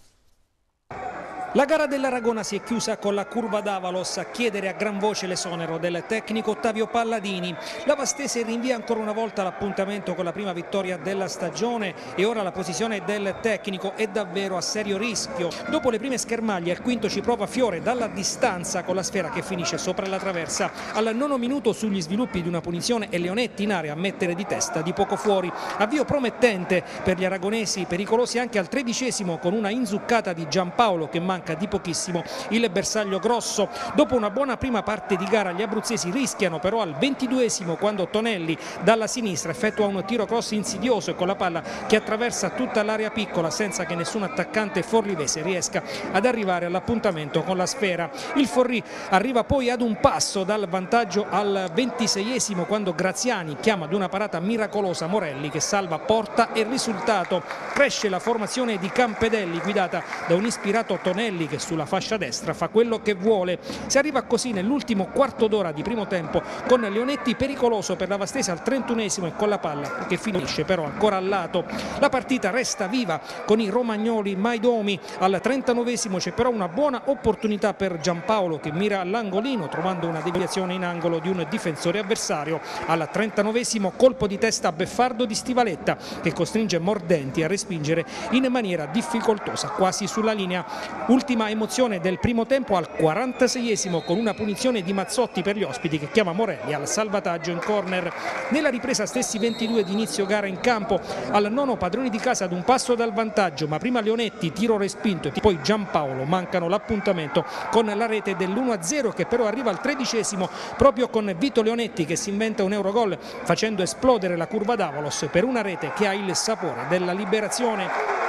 La gara dell'Aragona si è chiusa con la curva d'Avalos a chiedere a gran voce l'esonero del tecnico Ottavio Palladini. La Vastese rinvia ancora una volta l'appuntamento con la prima vittoria della stagione e ora la posizione del tecnico è davvero a serio rischio. Dopo le prime schermaglie al quinto ci prova Fiore dalla distanza con la sfera che finisce sopra la traversa. Al nono minuto sugli sviluppi di una punizione e Leonetti in area a mettere di testa di poco fuori. Avvio promettente per gli aragonesi, pericolosi anche al tredicesimo con una inzuccata di Giampaolo che manca manca di pochissimo il bersaglio grosso. Dopo una buona prima parte di gara gli abruzzesi rischiano però al 22esimo quando Tonelli dalla sinistra effettua un tiro cross insidioso e con la palla che attraversa tutta l'area piccola senza che nessun attaccante forlivese riesca ad arrivare all'appuntamento con la sfera. Il Forri arriva poi ad un passo dal vantaggio al 26esimo quando Graziani chiama ad una parata miracolosa Morelli che salva porta e risultato. Cresce la formazione di Campedelli guidata da un ispirato Tonelli Antonelli che sulla fascia destra fa quello che vuole. Si arriva così nell'ultimo quarto d'ora di primo tempo con Leonetti pericoloso per la Vastese al 31esimo e con la palla che finisce però ancora al lato. La partita resta viva con i romagnoli Maidomi al 39esimo c'è però una buona opportunità per Giampaolo che mira all'angolino trovando una deviazione in angolo di un difensore avversario. Al 39esimo colpo di testa a Beffardo di Stivaletta che costringe Mordenti a respingere in maniera difficoltosa quasi sulla linea ultima. Ultima emozione del primo tempo al 46esimo con una punizione di Mazzotti per gli ospiti che chiama Morelli al salvataggio in corner. Nella ripresa stessi 22 di inizio gara in campo, al nono padroni di casa ad un passo dal vantaggio, ma prima Leonetti, tiro respinto e poi Giampaolo mancano l'appuntamento con la rete dell'1-0 che però arriva al tredicesimo proprio con Vito Leonetti che si inventa un Eurogol facendo esplodere la curva d'Avolos per una rete che ha il sapore della liberazione.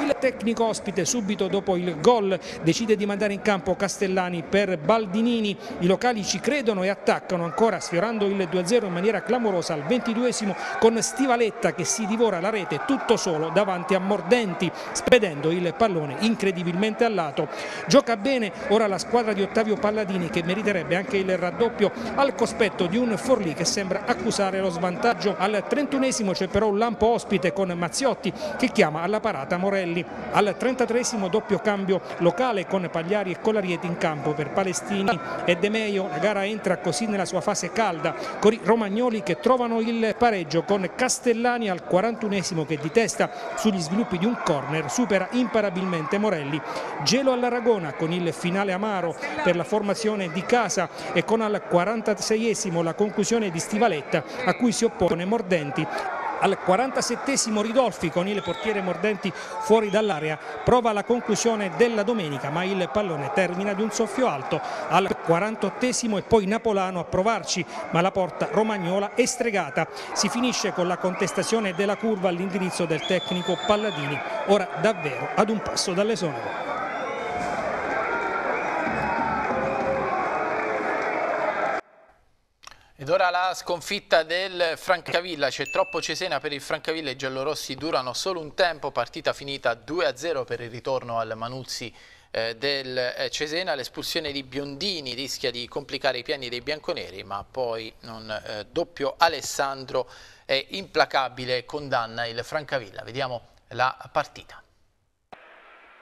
Il tecnico ospite subito dopo il gol decide di mandare in campo Castellani per Baldinini, i locali ci credono e attaccano ancora sfiorando il 2-0 in maniera clamorosa al 22esimo con Stivaletta che si divora la rete tutto solo davanti a Mordenti spedendo il pallone incredibilmente al lato. Gioca bene ora la squadra di Ottavio Palladini che meriterebbe anche il raddoppio al cospetto di un Forlì che sembra accusare lo svantaggio. Al 31esimo c'è però un lampo ospite con Mazziotti che chiama alla parata Morelli. Morelli al 33 doppio cambio locale con Pagliari e Colarieti in campo per Palestini e De Meio la gara entra così nella sua fase calda con i romagnoli che trovano il pareggio con Castellani al 41 che di testa sugli sviluppi di un corner supera imparabilmente Morelli gelo all'Aragona con il finale amaro per la formazione di casa e con al 46 la conclusione di Stivaletta a cui si oppone Mordenti al 47 Ridolfi con il portiere Mordenti fuori dall'area prova la conclusione della domenica ma il pallone termina di un soffio alto al 48 e poi Napolano a provarci ma la porta romagnola è stregata si finisce con la contestazione della curva all'indirizzo del tecnico Palladini ora davvero ad un passo dall'esonero Ed ora la sconfitta del Francavilla, c'è troppo Cesena per il Francavilla, i giallorossi durano solo un tempo, partita finita 2-0 per il ritorno al Manuzzi eh, del eh, Cesena, l'espulsione di Biondini rischia di complicare i piani dei bianconeri, ma poi un eh, doppio Alessandro è implacabile, condanna il Francavilla. Vediamo la partita.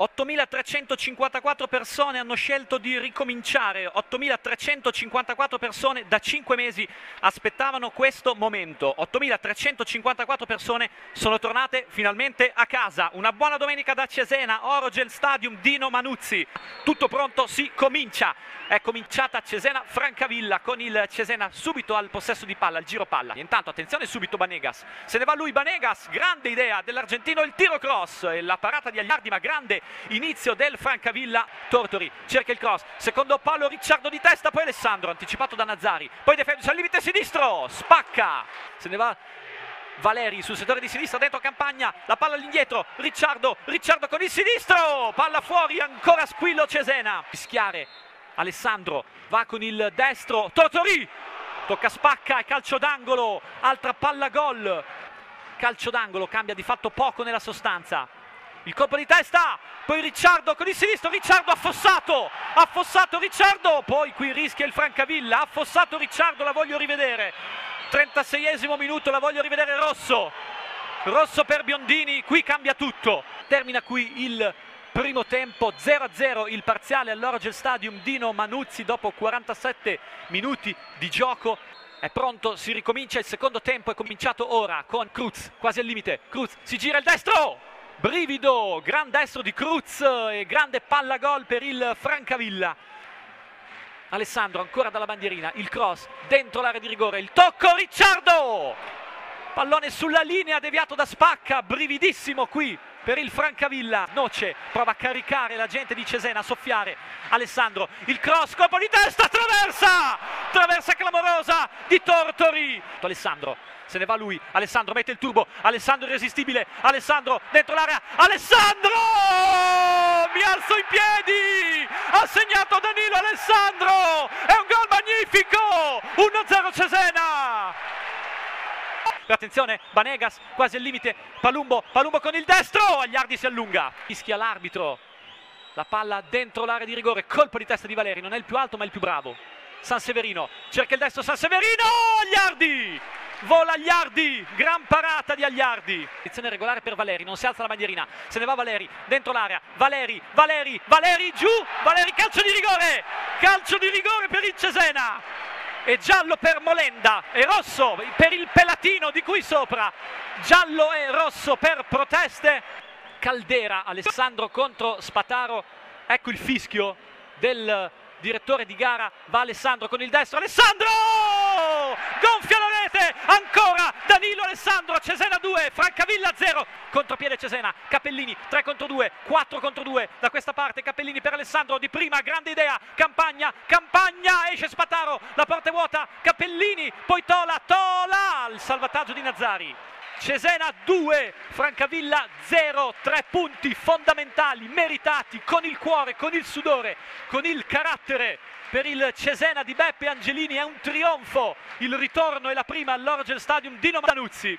8.354 persone hanno scelto di ricominciare, 8.354 persone da 5 mesi aspettavano questo momento, 8.354 persone sono tornate finalmente a casa. Una buona domenica da Cesena, Orogel Stadium, Dino Manuzzi, tutto pronto, si comincia. È cominciata Cesena-Francavilla con il Cesena subito al possesso di palla, al giro palla. intanto attenzione subito Banegas, se ne va lui Banegas, grande idea dell'argentino il tiro cross e la parata di Agliardi ma grande inizio del Francavilla Tortori cerca il cross secondo palo Ricciardo di testa poi Alessandro anticipato da Nazzari poi Defendici al limite sinistro spacca se ne va Valeri sul settore di sinistra dentro Campagna la palla all'indietro Ricciardo Ricciardo con il sinistro palla fuori ancora Squillo Cesena fischiare Alessandro va con il destro Tortori tocca spacca e calcio d'angolo altra palla gol calcio d'angolo cambia di fatto poco nella sostanza il colpo di testa, poi Ricciardo con il sinistro, Ricciardo affossato, affossato Ricciardo, poi qui rischia il Francavilla, affossato Ricciardo, la voglio rivedere, 36esimo minuto, la voglio rivedere Rosso, Rosso per Biondini, qui cambia tutto, termina qui il primo tempo 0-0 il parziale all'Orgel Stadium Dino Manuzzi dopo 47 minuti di gioco è pronto, si ricomincia il secondo tempo è cominciato ora con Cruz, quasi al limite Cruz si gira il destro brivido, gran destro di Cruz e grande palla gol per il Francavilla. Alessandro ancora dalla bandierina, il cross dentro l'area di rigore, il tocco Ricciardo! Pallone sulla linea, deviato da Spacca, brividissimo qui per il Francavilla. Noce prova a caricare la gente di Cesena, a soffiare Alessandro. Il cross, colpo di testa, traversa! Traversa clamorosa di Tortori. Alessandro se ne va lui, Alessandro mette il turbo, Alessandro irresistibile, Alessandro dentro l'area, Alessandro! Mi alzo in piedi! Ha segnato Danilo Alessandro! È un gol magnifico! 1-0 Cesena! attenzione Banegas quasi al limite Palumbo, Palumbo con il destro Agliardi si allunga, fischia l'arbitro la palla dentro l'area di rigore colpo di testa di Valeri, non è il più alto ma è il più bravo San Severino, cerca il destro San Severino Agliardi vola Agliardi, gran parata di Agliardi. Posizione regolare per Valeri, non si alza la bandierina, se ne va Valeri, dentro l'area, Valeri, Valeri, Valeri giù, Valeri calcio di rigore, calcio di rigore per il Cesena. E giallo per Molenda e rosso per il pelatino di qui sopra. Giallo e rosso per proteste. Caldera, Alessandro contro Spataro. Ecco il fischio del direttore di gara. Va Alessandro con il destro. Alessandro! Gonfia la ancora Danilo Alessandro, Cesena 2, Francavilla 0, contropiede Cesena, Capellini 3 contro 2, 4 contro 2, da questa parte Capellini per Alessandro di prima, grande idea, Campagna, Campagna, esce Spataro, la porta è vuota, Capellini, poi Tola, Tola, il salvataggio di Nazari. Cesena 2, Francavilla 0, tre punti fondamentali, meritati, con il cuore, con il sudore, con il carattere per il Cesena di Beppe Angelini è un trionfo il ritorno è la prima all'Orgel Stadium di Nomanuzzi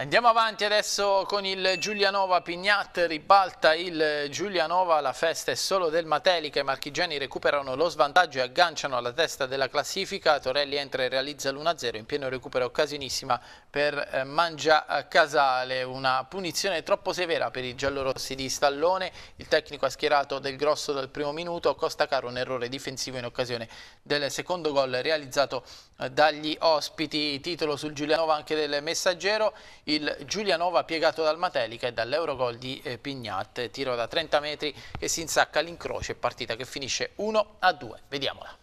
Andiamo avanti adesso con il Giulianova Pignat, ribalta il Giulianova, la festa è solo del Matelica, i marchigiani recuperano lo svantaggio e agganciano alla testa della classifica, Torelli entra e realizza l'1-0 in pieno recupero occasionissima per eh, Mangia eh, Casale, una punizione troppo severa per i giallorossi di Stallone, il tecnico ha schierato del grosso dal primo minuto, Costa Caro un errore difensivo in occasione del secondo gol realizzato eh, dagli ospiti, titolo sul Giulianova anche del messaggero, il Giulianova piegato dal Matelica e dall'Eurogol di eh, Pignat, tiro da 30 metri che si insacca all'incrocio e partita che finisce 1 2, vediamola.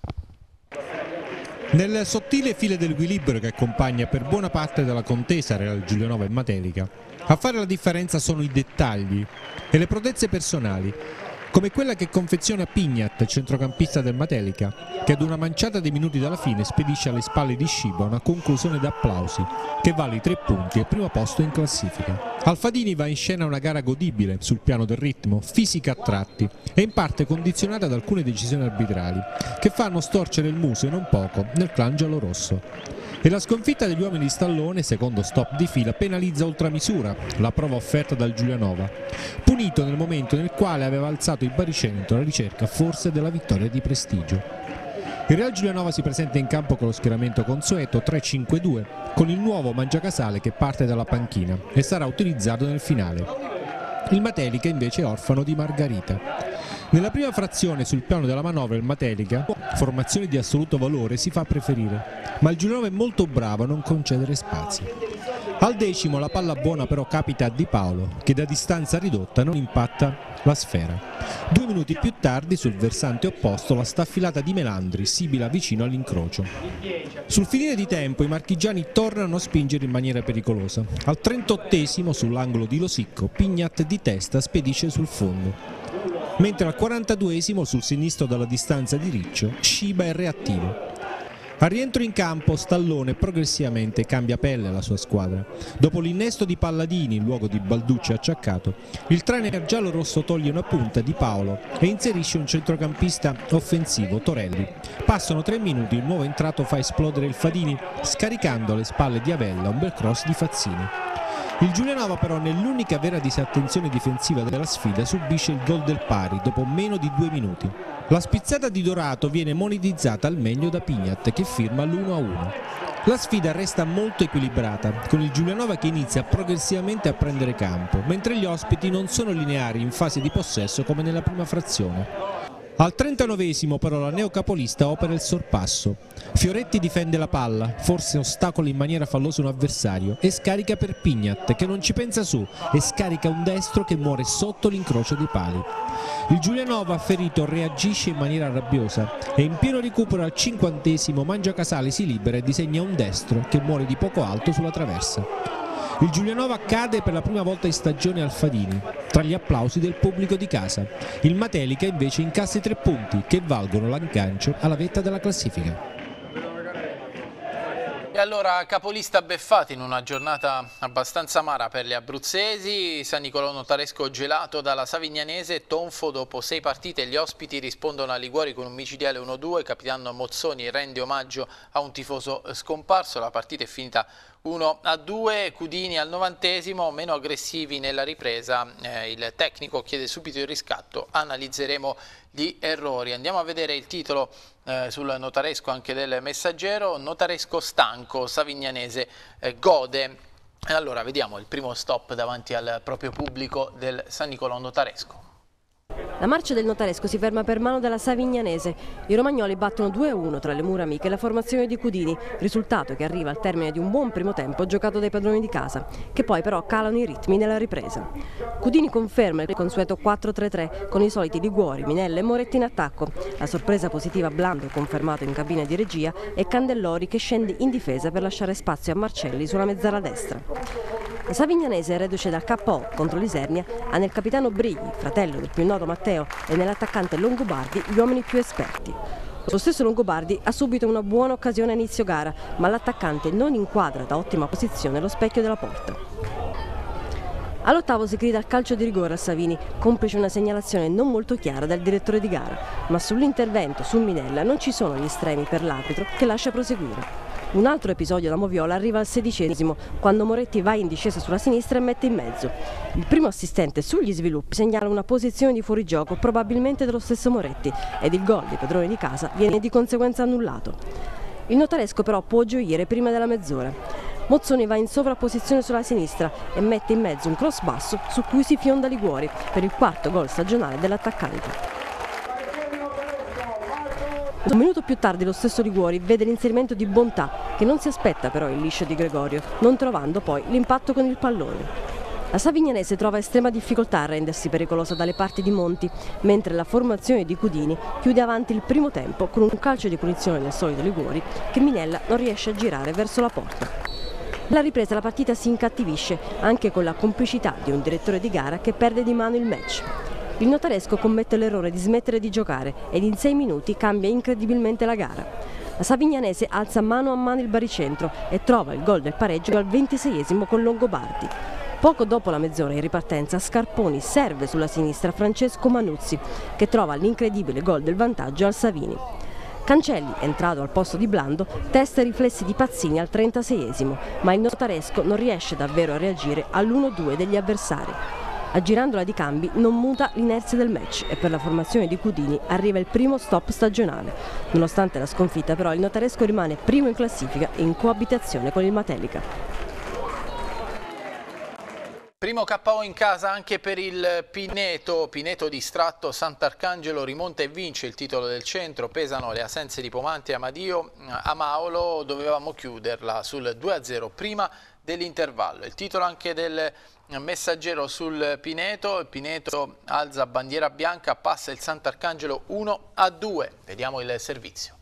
Nel sottile file dell'equilibrio che accompagna per buona parte della contesa Real Giulianova e Matelica, a fare la differenza sono i dettagli e le prodezze personali come quella che confeziona Pignat, centrocampista del Matelica, che ad una manciata di minuti dalla fine spedisce alle spalle di Sciba una conclusione d'applausi che vale i tre punti e primo posto in classifica. Alfadini va in scena una gara godibile sul piano del ritmo, fisica a tratti e in parte condizionata da alcune decisioni arbitrali che fanno storcere il muso e non poco nel clan giallorosso. E la sconfitta degli uomini di Stallone, secondo stop di fila, penalizza oltremisura la prova offerta dal Giulianova, punito nel momento nel quale aveva alzato il baricentro alla ricerca forse della vittoria di prestigio. Il Real Giulianova si presenta in campo con lo schieramento consueto 3-5-2 con il nuovo Mangiacasale che parte dalla panchina e sarà utilizzato nel finale. Il Matelica invece è orfano di Margarita. Nella prima frazione sul piano della manovra il Matelica, formazione di assoluto valore, si fa preferire, ma il Giuliano è molto bravo a non concedere spazi. Al decimo la palla buona però capita a Di Paolo, che da distanza ridotta non impatta la sfera. Due minuti più tardi sul versante opposto la staffilata di Melandri sibila vicino all'incrocio. Sul finire di tempo i marchigiani tornano a spingere in maniera pericolosa. Al 38 sull'angolo di Losicco Pignat di testa spedisce sul fondo mentre al 42esimo sul sinistro dalla distanza di Riccio Sciba è reattivo. Al rientro in campo Stallone progressivamente cambia pelle alla sua squadra. Dopo l'innesto di Palladini in luogo di Balducci acciaccato, il trainer giallo-rosso toglie una punta di Paolo e inserisce un centrocampista offensivo, Torelli. Passano tre minuti, il nuovo entrato fa esplodere il Fadini scaricando alle spalle di Avella un bel cross di Fazzini. Il Giulianova però nell'unica vera disattenzione difensiva della sfida subisce il gol del pari dopo meno di due minuti. La spizzata di Dorato viene monetizzata al meglio da Pignat che firma l'1-1. La sfida resta molto equilibrata, con il Giulianova che inizia progressivamente a prendere campo, mentre gli ospiti non sono lineari in fase di possesso come nella prima frazione. Al 39 esimo però la neocapolista opera il sorpasso. Fioretti difende la palla, forse ostacola in maniera fallosa un avversario e scarica per Pignat che non ci pensa su e scarica un destro che muore sotto l'incrocio dei pali. Il Giulianova ferito reagisce in maniera rabbiosa e in pieno recupero al 50esimo Mangia Casale si libera e disegna un destro che muore di poco alto sulla traversa. Il Giulianova cade per la prima volta in stagione al Fadini, tra gli applausi del pubblico di casa. Il Matelica invece incassa i tre punti che valgono l'aggancio alla vetta della classifica. E allora capolista beffati in una giornata abbastanza amara per gli abruzzesi, San Nicolò Notaresco gelato dalla Savignanese, tonfo dopo sei partite, gli ospiti rispondono a Liguori con un micidiale 1-2, capitano Mozzoni rende omaggio a un tifoso scomparso, la partita è finita 1 a 2, Cudini al novantesimo, meno aggressivi nella ripresa, eh, il tecnico chiede subito il riscatto, analizzeremo gli errori. Andiamo a vedere il titolo eh, sul notaresco anche del messaggero, notaresco stanco, Savignanese eh, gode. Allora vediamo il primo stop davanti al proprio pubblico del San Nicolò Notaresco. La marcia del notaresco si ferma per mano della Savignanese. I romagnoli battono 2-1 tra le mura amiche e la formazione di Cudini, risultato che arriva al termine di un buon primo tempo giocato dai padroni di casa, che poi però calano i ritmi nella ripresa. Cudini conferma il consueto 4-3-3 con i soliti Liguori, Minelle e Moretti in attacco. La sorpresa positiva Blando confermato in cabina di regia e Candellori che scende in difesa per lasciare spazio a Marcelli sulla mezzala destra. La Savignanese, reduce dal KO contro l'Isernia, ha nel capitano Brighi, fratello del più noto Matteo, e nell'attaccante Longobardi gli uomini più esperti. Lo stesso Longobardi ha subito una buona occasione a inizio gara, ma l'attaccante non inquadra da ottima posizione lo specchio della porta. All'ottavo si grida al calcio di rigore a Savini, complice una segnalazione non molto chiara dal direttore di gara, ma sull'intervento su Minella non ci sono gli estremi per l'arbitro che lascia proseguire. Un altro episodio da Moviola arriva al sedicesimo, quando Moretti va in discesa sulla sinistra e mette in mezzo. Il primo assistente sugli sviluppi segnala una posizione di fuorigioco, probabilmente dello stesso Moretti, ed il gol di padrone di casa viene di conseguenza annullato. Il notaresco però può gioire prima della mezz'ora. Mozzoni va in sovrapposizione sulla sinistra e mette in mezzo un cross basso su cui si fionda Liguori per il quarto gol stagionale dell'attaccante. Un minuto più tardi lo stesso Liguori vede l'inserimento di Bontà, che non si aspetta però il liscio di Gregorio, non trovando poi l'impatto con il pallone. La Savignanese trova estrema difficoltà a rendersi pericolosa dalle parti di Monti, mentre la formazione di Cudini chiude avanti il primo tempo con un calcio di punizione del solito Liguori che Minella non riesce a girare verso la porta. La ripresa la partita si incattivisce anche con la complicità di un direttore di gara che perde di mano il match. Il notaresco commette l'errore di smettere di giocare ed in sei minuti cambia incredibilmente la gara. La Savignanese alza mano a mano il baricentro e trova il gol del pareggio al 26esimo con Longobardi. Poco dopo la mezz'ora in ripartenza Scarponi serve sulla sinistra Francesco Manuzzi che trova l'incredibile gol del vantaggio al Savini. Cancelli, entrato al posto di Blando, testa i riflessi di Pazzini al 36esimo, ma il notaresco non riesce davvero a reagire all'1-2 degli avversari. A Girandola di cambi non muta l'inerzia del match e per la formazione di Cudini arriva il primo stop stagionale. Nonostante la sconfitta però il notaresco rimane primo in classifica e in coabitazione con il Matelica. Primo KO in casa anche per il Pineto, Pineto distratto, Sant'Arcangelo rimonta e vince il titolo del centro, pesano le assenze di Pomante e Amadio, eh, a Maolo dovevamo chiuderla sul 2-0 prima dell'intervallo, il titolo anche del Messaggero sul Pineto, Pineto alza bandiera bianca, passa il Sant'Arcangelo 1 a 2. Vediamo il servizio.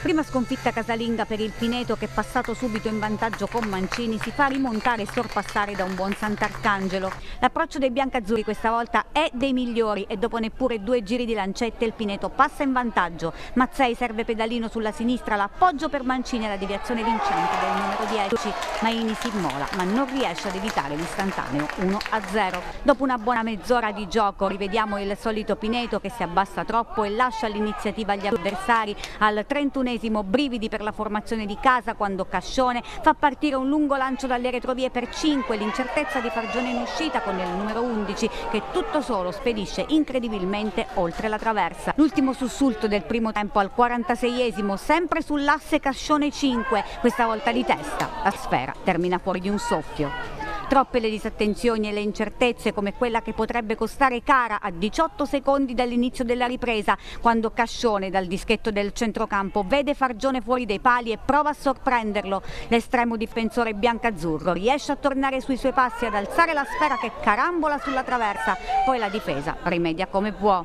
Prima sconfitta casalinga per il Pineto che passato subito in vantaggio con Mancini si fa rimontare e sorpassare da un buon Sant'Arcangelo. L'approccio dei biancazzurri questa volta è dei migliori e dopo neppure due giri di lancette il Pineto passa in vantaggio. Mazzei serve pedalino sulla sinistra, l'appoggio per Mancini alla deviazione vincente del numero 10. Maini si immola ma non riesce ad evitare l'istantaneo 1-0. Dopo una buona mezz'ora di gioco rivediamo il solito Pineto che si abbassa troppo e lascia l'iniziativa agli avversari al 31 diciannovesimo, brividi per la formazione di casa quando Cascione fa partire un lungo lancio dalle retrovie per 5, l'incertezza di Fargione in uscita con il numero 11 che tutto solo spedisce incredibilmente oltre la traversa. L'ultimo sussulto del primo tempo al 46esimo, sempre sull'asse Cascione 5, questa volta di testa. La sfera termina fuori di un soffio. Troppe le disattenzioni e le incertezze come quella che potrebbe costare cara a 18 secondi dall'inizio della ripresa quando Cascione dal dischetto del centrocampo vede Fargione fuori dai pali e prova a sorprenderlo. L'estremo difensore biancazzurro riesce a tornare sui suoi passi ad alzare la sfera che carambola sulla traversa, poi la difesa rimedia come può.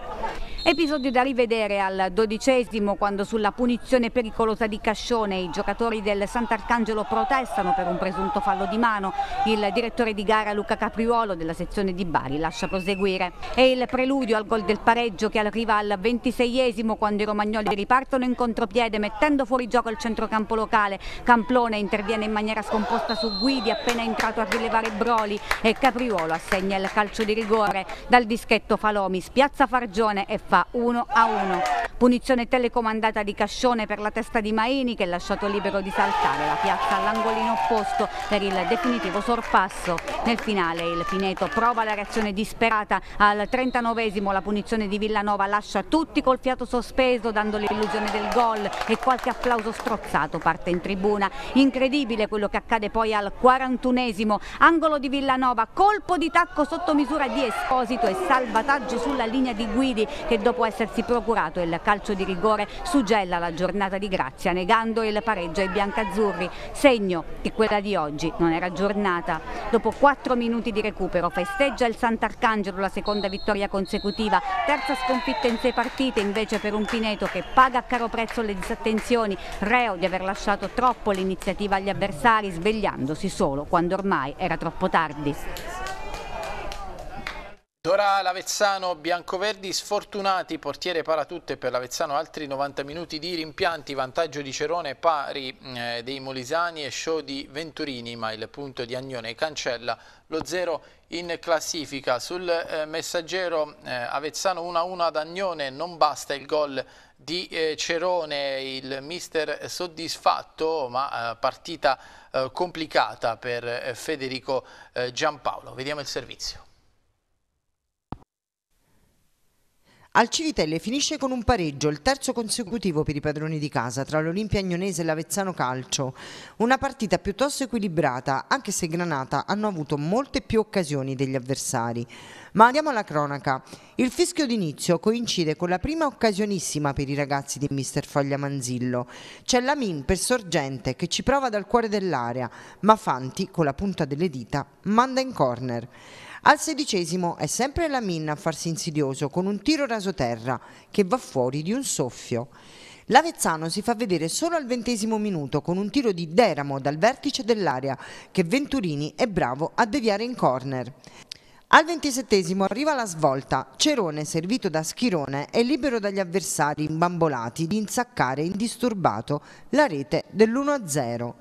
Episodio da rivedere al dodicesimo quando sulla punizione pericolosa di Cascione i giocatori del Sant'Arcangelo protestano per un presunto fallo di mano. Il direttore di gara Luca Capriuolo della sezione di Bari lascia proseguire. È il preludio al gol del pareggio che arriva al ventiseiesimo quando i romagnoli ripartono in contropiede mettendo fuori gioco il centrocampo locale. Camplone interviene in maniera scomposta su Guidi appena entrato a rilevare Broli e Capriuolo assegna il calcio di rigore. Dal dischetto Falomi spiazza Fargione e fa 1 a 1. Punizione telecomandata di Cascione per la testa di Maini che è lasciato libero di saltare la piazza all'angolino opposto per il definitivo sorpasso. Nel finale il Pineto prova la reazione disperata al 39esimo la punizione di Villanova lascia tutti col fiato sospeso dando l'illusione del gol e qualche applauso strozzato parte in tribuna. Incredibile quello che accade poi al 41esimo angolo di Villanova, colpo di tacco sotto misura di Esposito e salvataggio sulla linea di Guidi che dopo essersi procurato il calcio di rigore suggella la giornata di grazia negando il pareggio ai biancazzurri, segno che quella di oggi non era giornata. Dopo quattro minuti di recupero festeggia il Sant'Arcangelo la seconda vittoria consecutiva, terza sconfitta in sei partite invece per un Pineto che paga a caro prezzo le disattenzioni, reo di aver lasciato troppo l'iniziativa agli avversari svegliandosi solo quando ormai era troppo tardi. Dora Lavezzano, Biancoverdi sfortunati, portiere para tutte per Lavezzano, altri 90 minuti di rimpianti, vantaggio di Cerone pari eh, dei Molisani e show di Venturini, ma il punto di Agnone cancella lo 0 in classifica. Sul eh, messaggero eh, Avezzano 1-1 ad Agnone, non basta il gol di eh, Cerone, il mister soddisfatto, ma eh, partita eh, complicata per Federico Giampaolo. Vediamo il servizio. Al Civitelle finisce con un pareggio, il terzo consecutivo per i padroni di casa tra l'Olimpia Agnonese e l'Avezzano Calcio. Una partita piuttosto equilibrata, anche se Granata hanno avuto molte più occasioni degli avversari. Ma andiamo alla cronaca. Il fischio d'inizio coincide con la prima occasionissima per i ragazzi di Mister Foglia Manzillo. C'è Lamin per sorgente che ci prova dal cuore dell'area, ma Fanti con la punta delle dita manda in corner. Al sedicesimo è sempre la Minna a farsi insidioso con un tiro rasoterra che va fuori di un soffio. L'Avezzano si fa vedere solo al ventesimo minuto con un tiro di Deramo dal vertice dell'area che Venturini è bravo a deviare in corner. Al ventisettesimo arriva la svolta, Cerone servito da Schirone è libero dagli avversari imbambolati di insaccare indisturbato la rete dell'1-0.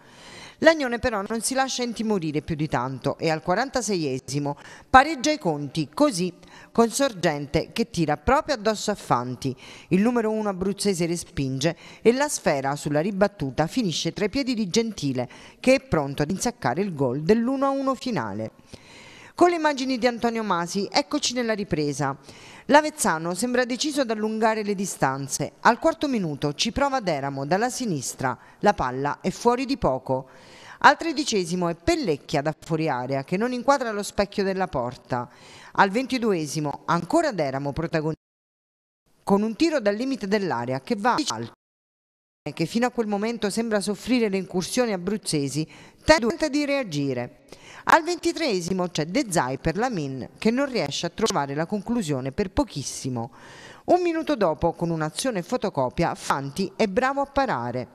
Lagnone però non si lascia intimorire più di tanto e al 46esimo pareggia i conti così con Sorgente che tira proprio addosso a Fanti. Il numero 1 abruzzese respinge e la sfera sulla ribattuta finisce tra i piedi di Gentile che è pronto ad insaccare il gol dell'1-1 finale. Con le immagini di Antonio Masi, eccoci nella ripresa. L'Avezzano sembra deciso ad allungare le distanze. Al quarto minuto ci prova Deramo dalla sinistra, la palla è fuori di poco. Al tredicesimo è Pellecchia da fuori area che non inquadra lo specchio della porta. Al ventiduesimo ancora Deramo protagonista con un tiro dal limite dell'area che va alto che fino a quel momento sembra soffrire le incursioni abruzzesi, tenta di reagire. Al ventitreesimo c'è De Zai per Lamin che non riesce a trovare la conclusione per pochissimo. Un minuto dopo, con un'azione fotocopia, Fanti è bravo a parare.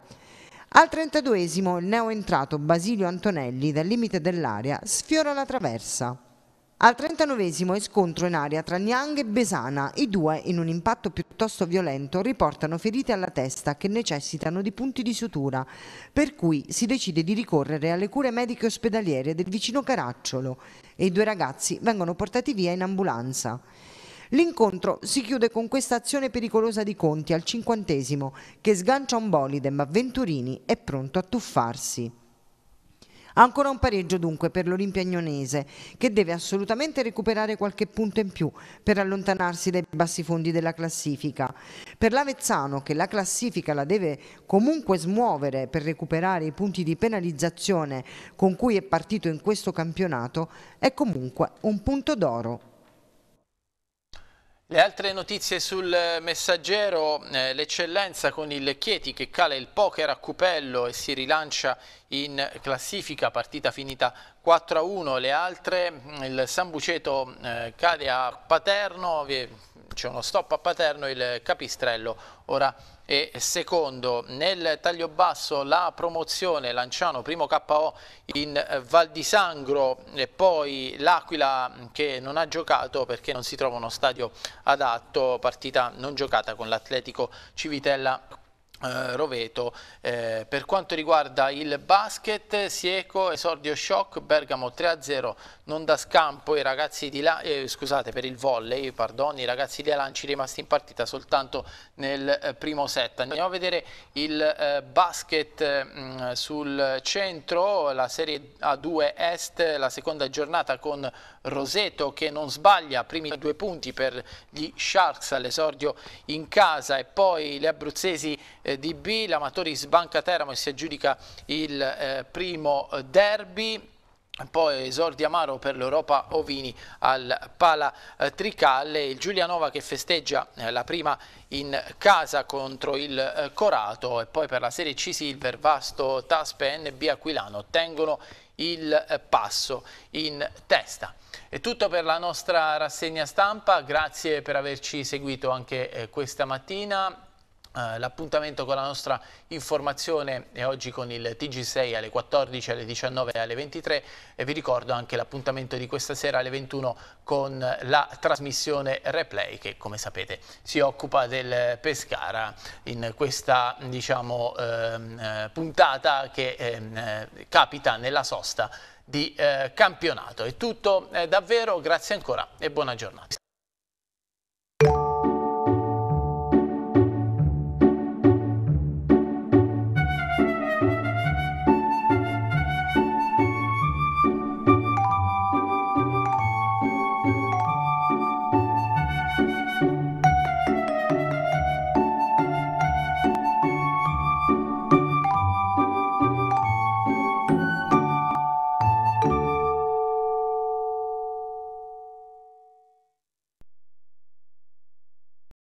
Al trentaduesimo il neo entrato Basilio Antonelli dal limite dell'area sfiora la traversa. Al 39 scontro in aria tra Niang e Besana, i due in un impatto piuttosto violento riportano ferite alla testa che necessitano di punti di sutura, per cui si decide di ricorrere alle cure mediche ospedaliere del vicino Caracciolo e i due ragazzi vengono portati via in ambulanza. L'incontro si chiude con questa azione pericolosa di Conti al cinquantesimo che sgancia un bolide ma Venturini è pronto a tuffarsi. Ancora un pareggio dunque per l'Olimpia Agnonese, che deve assolutamente recuperare qualche punto in più per allontanarsi dai bassi fondi della classifica. Per l'Avezzano, che la classifica la deve comunque smuovere per recuperare i punti di penalizzazione con cui è partito in questo campionato, è comunque un punto d'oro. Le altre notizie sul eh, messaggero, eh, l'eccellenza con il Chieti che cala il poker a Cupello e si rilancia in classifica, partita finita 4 1, le altre, mm, il San Buceto eh, cade a Paterno, c'è uno stop a Paterno, il Capistrello ora e secondo. Nel taglio basso la promozione Lanciano primo KO in eh, Val di Sangro e poi l'Aquila mm, che non ha giocato perché non si trova uno stadio adatto, partita non giocata con l'Atletico Civitella Uh, Roveto. Eh, per quanto riguarda il basket, Sieco, esordio shock, Bergamo 3-0, non da scampo i ragazzi di là, eh, scusate per il volley, pardon, i ragazzi di Alanci rimasti in partita soltanto nel eh, primo set. Andiamo a vedere il eh, basket mh, mm, sul centro, la serie A2 Est, la seconda giornata con Roseto che non sbaglia, primi due punti per gli Sharks all'esordio in casa e poi le abruzzesi eh, di B, l'Amatori sbanca Teramo e si aggiudica il eh, primo eh, derby poi esordi amaro per l'Europa Ovini al Pala eh, Tricalle, il Giulianova che festeggia eh, la prima in casa contro il Corato e poi per la Serie C Silver Vasto, Taspe e NB Aquilano ottengono il passo in testa. È tutto per la nostra rassegna stampa, grazie per averci seguito anche questa mattina eh, l'appuntamento con la nostra informazione è oggi con il TG6 alle 14, alle 19 e alle 23 e vi ricordo anche l'appuntamento di questa sera alle 21 con la trasmissione Replay che come sapete si occupa del Pescara in questa diciamo, ehm, eh, puntata che ehm, eh, capita nella sosta di eh, campionato. È tutto eh, davvero, grazie ancora e buona giornata.